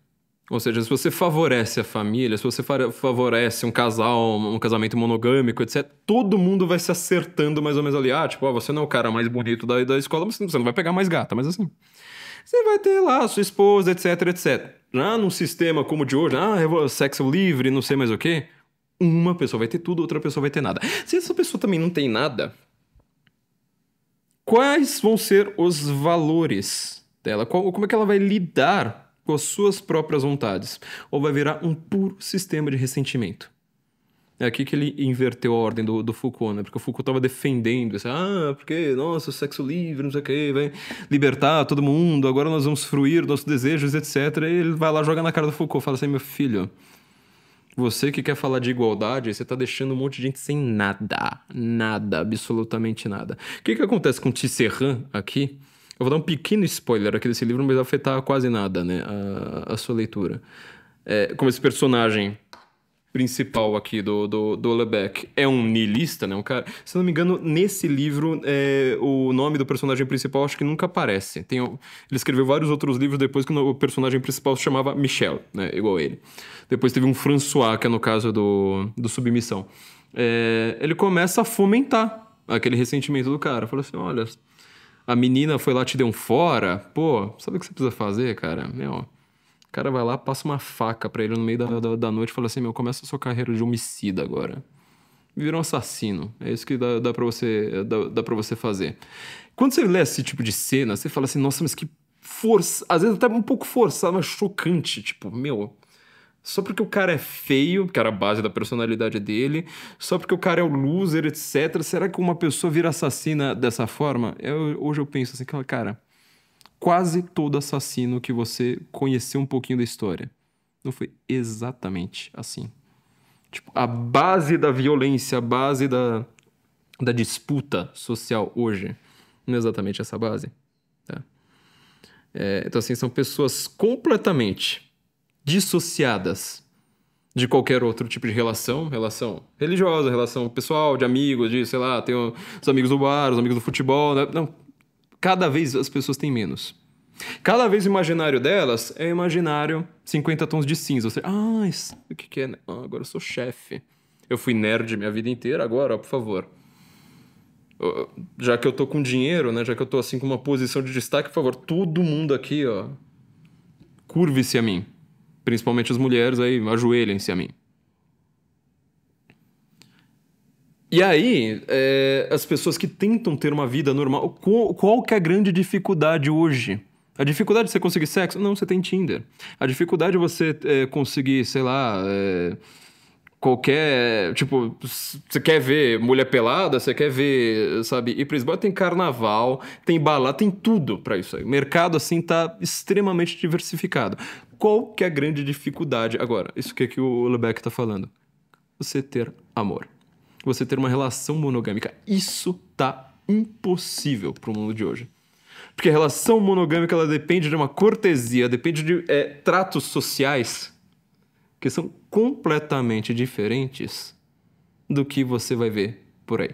Ou seja, se você favorece a família, se você favorece um casal, um casamento monogâmico, etc., todo mundo vai se acertando mais ou menos ali. Ah, tipo, ah, você não é o cara mais bonito da, da escola, você não vai pegar mais gata, mas assim. Você vai ter lá a sua esposa, etc, etc. Já num sistema como o de hoje, ah, sexo livre, não sei mais o quê, uma pessoa vai ter tudo, outra pessoa vai ter nada. Se essa pessoa também não tem nada, quais vão ser os valores dela? como é que ela vai lidar com as suas próprias vontades? Ou vai virar um puro sistema de ressentimento? É aqui que ele inverteu a ordem do, do Foucault, né? Porque o Foucault estava defendendo, isso, ah, porque, nossa, sexo livre, não sei o quê, vai libertar todo mundo, agora nós vamos fruir nossos desejos, etc. E ele vai lá, joga na cara do Foucault, fala assim, meu filho, você que quer falar de igualdade, você tá deixando um monte de gente sem nada. Nada, absolutamente nada. O que, que acontece com Tisserand aqui? Eu vou dar um pequeno spoiler aqui desse livro, mas vai afetar quase nada, né? A, a sua leitura. É, como esse personagem principal aqui do, do, do Lebec é um niilista, né? Um cara... Se não me engano, nesse livro, é, o nome do personagem principal acho que nunca aparece. Tem, ele escreveu vários outros livros depois que o personagem principal se chamava Michel, né? Igual ele. Depois teve um François, que é no caso do, do Submissão. É, ele começa a fomentar aquele ressentimento do cara. Falou assim: olha, a menina foi lá, te deu um fora. Pô, sabe o que você precisa fazer, cara? Meu, o cara vai lá, passa uma faca pra ele no meio da, da, da noite e fala assim: meu, começa a sua carreira de homicida agora. Vira um assassino. É isso que dá, dá para você, dá, dá pra você fazer. Quando você lê esse tipo de cena, você fala assim: nossa, mas que força. Às vezes até um pouco forçado, mas chocante. Tipo, meu, só porque o cara é feio, que era a base da personalidade dele, só porque o cara é o loser, etc. Será que uma pessoa vira assassina dessa forma? Eu, hoje eu penso assim, cara, quase todo assassino que você conheceu um pouquinho da história não foi exatamente assim. Tipo, a base da violência, a base da, da disputa social hoje, não é exatamente essa base. Tá? É, então, assim, são pessoas completamente dissociadas de qualquer outro tipo de relação, relação religiosa, relação pessoal, de amigos, de, sei lá, tem os amigos do bar, os amigos do futebol, né? não. Cada vez as pessoas têm menos. Cada vez o imaginário delas é imaginário 50 tons de cinza. ah, isso, o que, que é? Ah, agora eu sou chefe. Eu fui nerd minha vida inteira, agora, por favor. Já que eu tô com dinheiro, né? Já que eu tô assim com uma posição de destaque, por favor, todo mundo aqui, ó, curve-se a mim principalmente as mulheres, aí ajoelhem-se a mim. E aí, é, as pessoas que tentam ter uma vida normal, qual, qual que é a grande dificuldade hoje? A dificuldade de você conseguir sexo? Não, você tem Tinder. A dificuldade de você é, conseguir, sei lá, é, qualquer. Tipo, você quer ver mulher pelada, você quer ver, sabe? E principalmente tem carnaval, tem balada, tem tudo para isso aí. O mercado, assim, tá extremamente diversificado. Qual que é a grande dificuldade? Agora, isso que, é que o Lebeck tá falando. Você ter amor. Você ter uma relação monogâmica. Isso tá impossível pro mundo de hoje. Porque a relação monogâmica ela depende de uma cortesia, depende de é, tratos sociais que são completamente diferentes do que você vai ver por aí.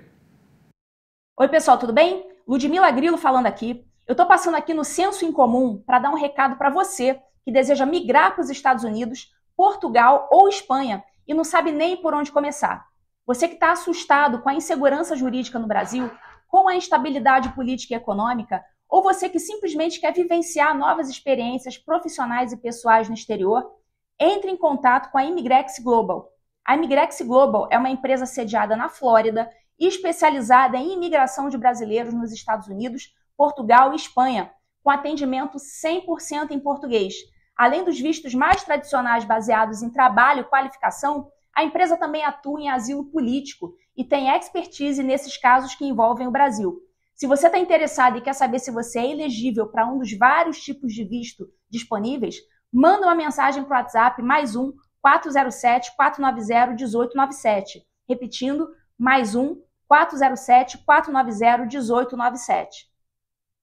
Oi, pessoal, tudo bem? Ludmila Grilo falando aqui. Eu estou passando aqui no Senso em Comum para dar um recado para você que deseja migrar para os Estados Unidos, Portugal ou Espanha e não sabe nem por onde começar. Você que está assustado com a insegurança jurídica no Brasil, com a instabilidade política e econômica, ou você que simplesmente quer vivenciar novas experiências profissionais e pessoais no exterior, entre em contato com a Imigrex Global. A Imigrex Global é uma empresa sediada na Flórida e especializada em imigração de brasileiros nos Estados Unidos, Portugal e Espanha, com atendimento 100% em português. Além dos vistos mais tradicionais baseados em trabalho e qualificação, a empresa também atua em asilo político e tem expertise nesses casos que envolvem o Brasil. Se você está interessado e quer saber se você é elegível para um dos vários tipos de visto disponíveis, manda uma mensagem para o WhatsApp mais um 407 490 1897. Repetindo, mais um 407 490 1897.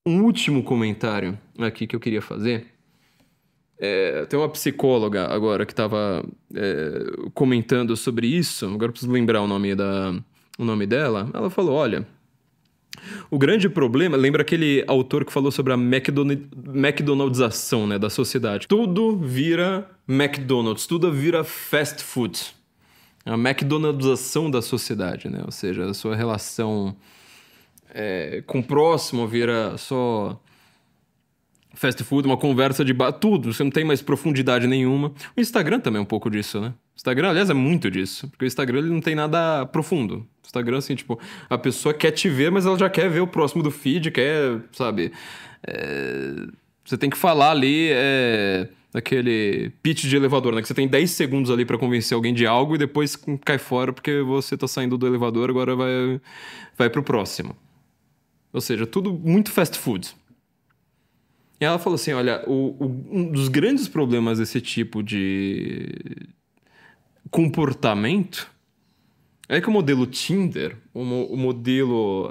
Um último comentário aqui que eu queria fazer é, tem uma psicóloga agora que estava é, comentando sobre isso, agora preciso lembrar o nome, da, o nome dela. Ela falou: olha, o grande problema, lembra aquele autor que falou sobre a McDonaldização né, da sociedade? Tudo vira McDonald's, tudo vira fast food. A McDonaldização da sociedade, né? Ou seja, a sua relação é, com o próximo vira só fast food, uma conversa de bar, tudo, você não tem mais profundidade nenhuma. O Instagram também é um pouco disso, né? O Instagram, aliás, é muito disso, porque o Instagram ele não tem nada profundo. O Instagram, assim, tipo, a pessoa quer te ver, mas ela já quer ver o próximo do feed, quer, sabe? É... Você tem que falar ali, é daquele pitch de elevador, né? Que você tem 10 segundos ali para convencer alguém de algo e depois cai fora porque você tá saindo do elevador, agora vai, vai pro próximo. Ou seja, tudo muito fast food. E ela falou assim: olha, o, o, um dos grandes problemas desse tipo de comportamento é que o modelo Tinder, o, o modelo,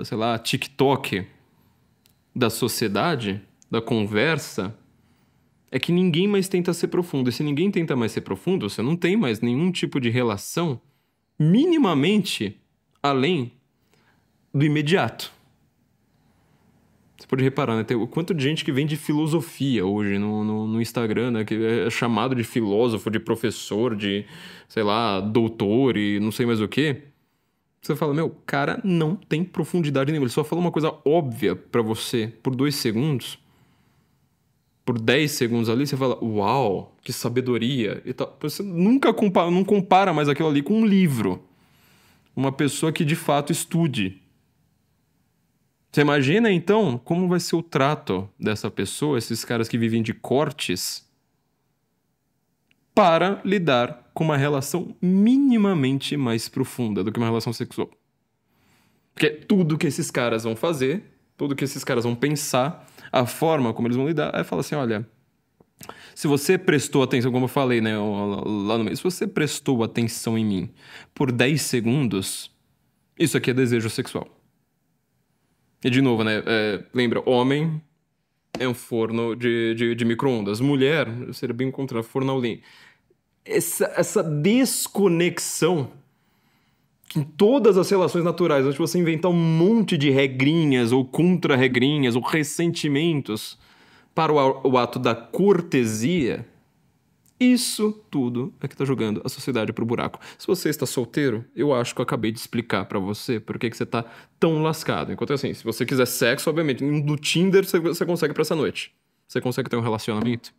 uh, sei lá, TikTok da sociedade, da conversa, é que ninguém mais tenta ser profundo. E se ninguém tenta mais ser profundo, você não tem mais nenhum tipo de relação minimamente além do imediato. Você pode reparar, né? Tem o quanto de gente que vende filosofia hoje no, no, no, Instagram, né? Que é chamado de filósofo, de professor, de, sei lá, doutor e não sei mais o quê. Você fala, meu, cara não tem profundidade nenhuma. Ele só fala uma coisa óbvia para você por dois segundos. Por 10 segundos ali, você fala, uau, que sabedoria e tal. Você nunca compara, não compara mais aquilo ali com um livro. Uma pessoa que de fato estude você imagina então como vai ser o trato dessa pessoa, esses caras que vivem de cortes, para lidar com uma relação minimamente mais profunda do que uma relação sexual. Porque tudo que esses caras vão fazer, tudo que esses caras vão pensar, a forma como eles vão lidar, é falar assim: olha, se você prestou atenção, como eu falei né, lá no meio, se você prestou atenção em mim por 10 segundos, isso aqui é desejo sexual. E de novo, né? É, lembra, homem é um forno de, de, de micro-ondas. Mulher seria bem contra forno ao Essa, essa desconexão em todas as relações naturais, antes de você inventar um monte de regrinhas ou contra-regrinhas ou ressentimentos para o, o ato da cortesia, isso tudo é que está jogando a sociedade pro buraco. Se você está solteiro, eu acho que eu acabei de explicar para você por que, que você está tão lascado. Enquanto assim, se você quiser sexo, obviamente, no Tinder você, consegue para essa noite. Você consegue ter um relacionamento.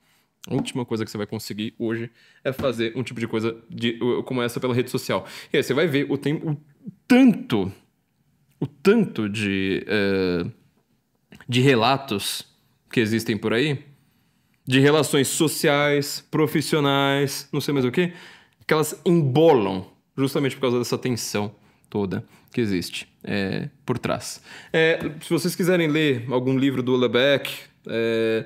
A última coisa que você vai conseguir hoje é fazer um tipo de coisa de, como essa pela rede social. E aí você vai ver o, o tanto, o tanto de, eh, de relatos que existem por aí de relações sociais, profissionais, não sei mais o que, que elas embolam justamente por causa dessa tensão toda que existe é, por trás. É, se vocês quiserem ler algum livro do Lebec, é,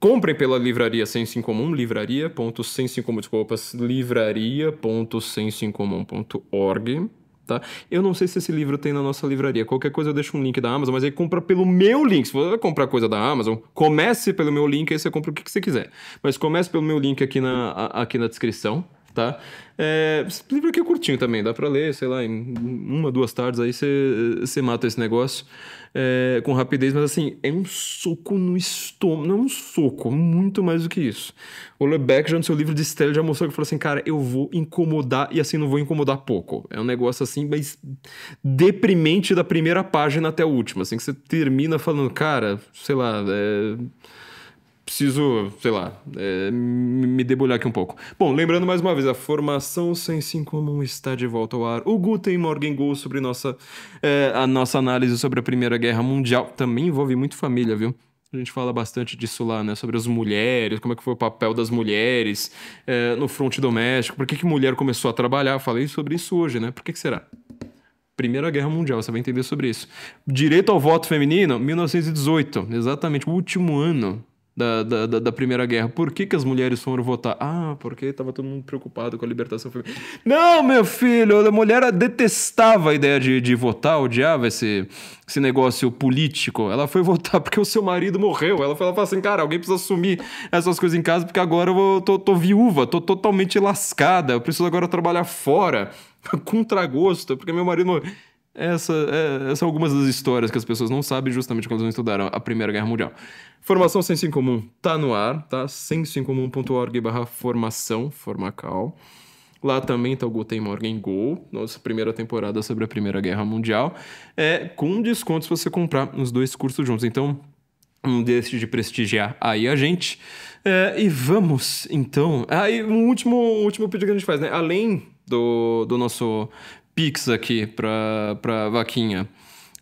comprem pela livraria Senso em Comum, livraria.sensoincomum, desculpas, livraria.sensoincomum.org. Tá? Eu não sei se esse livro tem na nossa livraria. Qualquer coisa eu deixo um link da Amazon, mas aí compra pelo meu link. Se você comprar coisa da Amazon, comece pelo meu link, aí você compra o que, que você quiser. Mas comece pelo meu link aqui na, aqui na descrição, tá? É, livro aqui é curtinho também, dá para ler, sei lá, em uma, duas tardes aí você mata esse negócio é, com rapidez, mas assim, é um soco no estômago, não é um soco, é muito mais do que isso. O Lebeck já no seu livro de estrela já mostrou que falou assim, cara, eu vou incomodar e assim não vou incomodar pouco. É um negócio assim, mas deprimente da primeira página até a última, assim, que você termina falando, cara, sei lá, é preciso, sei lá, é, me debulhar aqui um pouco. Bom, lembrando mais uma vez, a formação sem sim comum está de volta ao ar. O Guten Morgen Go sobre nossa, é, a nossa análise sobre a Primeira Guerra Mundial. Também envolve muito família, viu? A gente fala bastante disso lá, né? Sobre as mulheres, como é que foi o papel das mulheres é, no fronte doméstico. Por que, que mulher começou a trabalhar? falei sobre isso hoje, né? Por que, que será? Primeira Guerra Mundial, você vai entender sobre isso. Direito ao voto feminino, 1918, exatamente o último ano da, da, da, Primeira Guerra. Por que, que as mulheres foram votar? Ah, porque estava todo mundo preocupado com a libertação feminina. Não, meu filho, a mulher detestava a ideia de, de votar, odiava esse, esse negócio político. Ela foi <laughs> votar porque o seu marido morreu. Ela falou assim, cara, alguém precisa assumir essas coisas em casa porque agora eu tô, tô viúva, tô totalmente lascada, eu preciso agora trabalhar fora, <laughs> contra gosto porque meu marido morreu. Essa, é, são algumas das histórias que as pessoas não sabem justamente quando não estudaram a Primeira Guerra Mundial. Formação Senso em Comum tá no ar, tá? sensoemcomum.org barra formação, formacal. Lá também tá o Guten Morgen Go, nossa primeira temporada sobre a Primeira Guerra Mundial. É com descontos se você comprar os dois cursos juntos. Então, não deixe de prestigiar aí a gente. É, e vamos, então. Aí, um último, último pedido que a gente faz, né? Além do, do nosso pix aqui pra, pra vaquinha.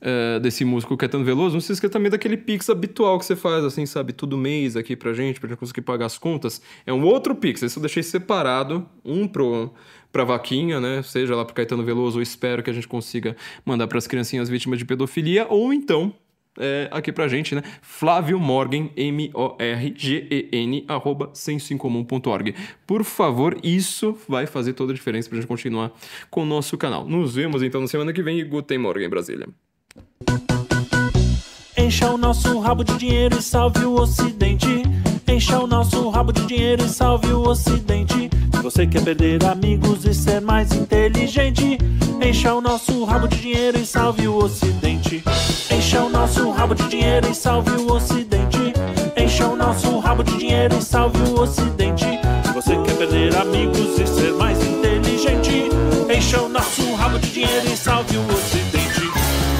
Eh, desse músico Caetano é Veloso, não se esqueça também daquele Pix habitual que você faz, assim, sabe, todo mês aqui pra gente, pra gente conseguir pagar as contas. É um outro Pix, esse eu deixei separado, um pro, pra vaquinha, né? Seja lá pro Caetano Veloso, eu espero que a gente consiga mandar para as criancinhas vítimas de pedofilia, ou então é, aqui pra gente, né? Flávio Morgan, M-O-R-G-E-N, arroba sensoincomum.org. Por favor, isso vai fazer toda a diferença pra gente continuar com o nosso canal. Nos vemos então na semana que vem e Guten Morgen, Brasília. Encha o nosso rabo de dinheiro e salve o Ocidente. Encha o nosso rabo de dinheiro e salve o Ocidente você quer perder amigos e ser mais inteligente, encha o nosso rabo de dinheiro e salve o Ocidente. Encha o nosso rabo de dinheiro e salve o Ocidente. Encha o nosso rabo de dinheiro e salve o Ocidente. Se você quer perder amigos e ser mais inteligente, encha o nosso rabo de dinheiro e salve o Ocidente.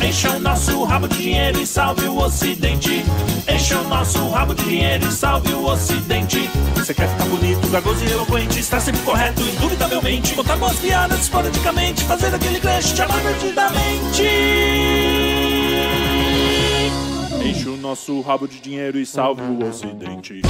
Encha o nosso rabo de dinheiro e salve o ocidente. Encha o nosso rabo de dinheiro e salve o ocidente. Você quer ficar bonito, gagoso e eloquente, Está sempre correto, indubitavelmente. Contar boas piadas esporadicamente, fazer aquele crash, chamar perdidamente. Enche o nosso rabo de dinheiro e salve o ocidente.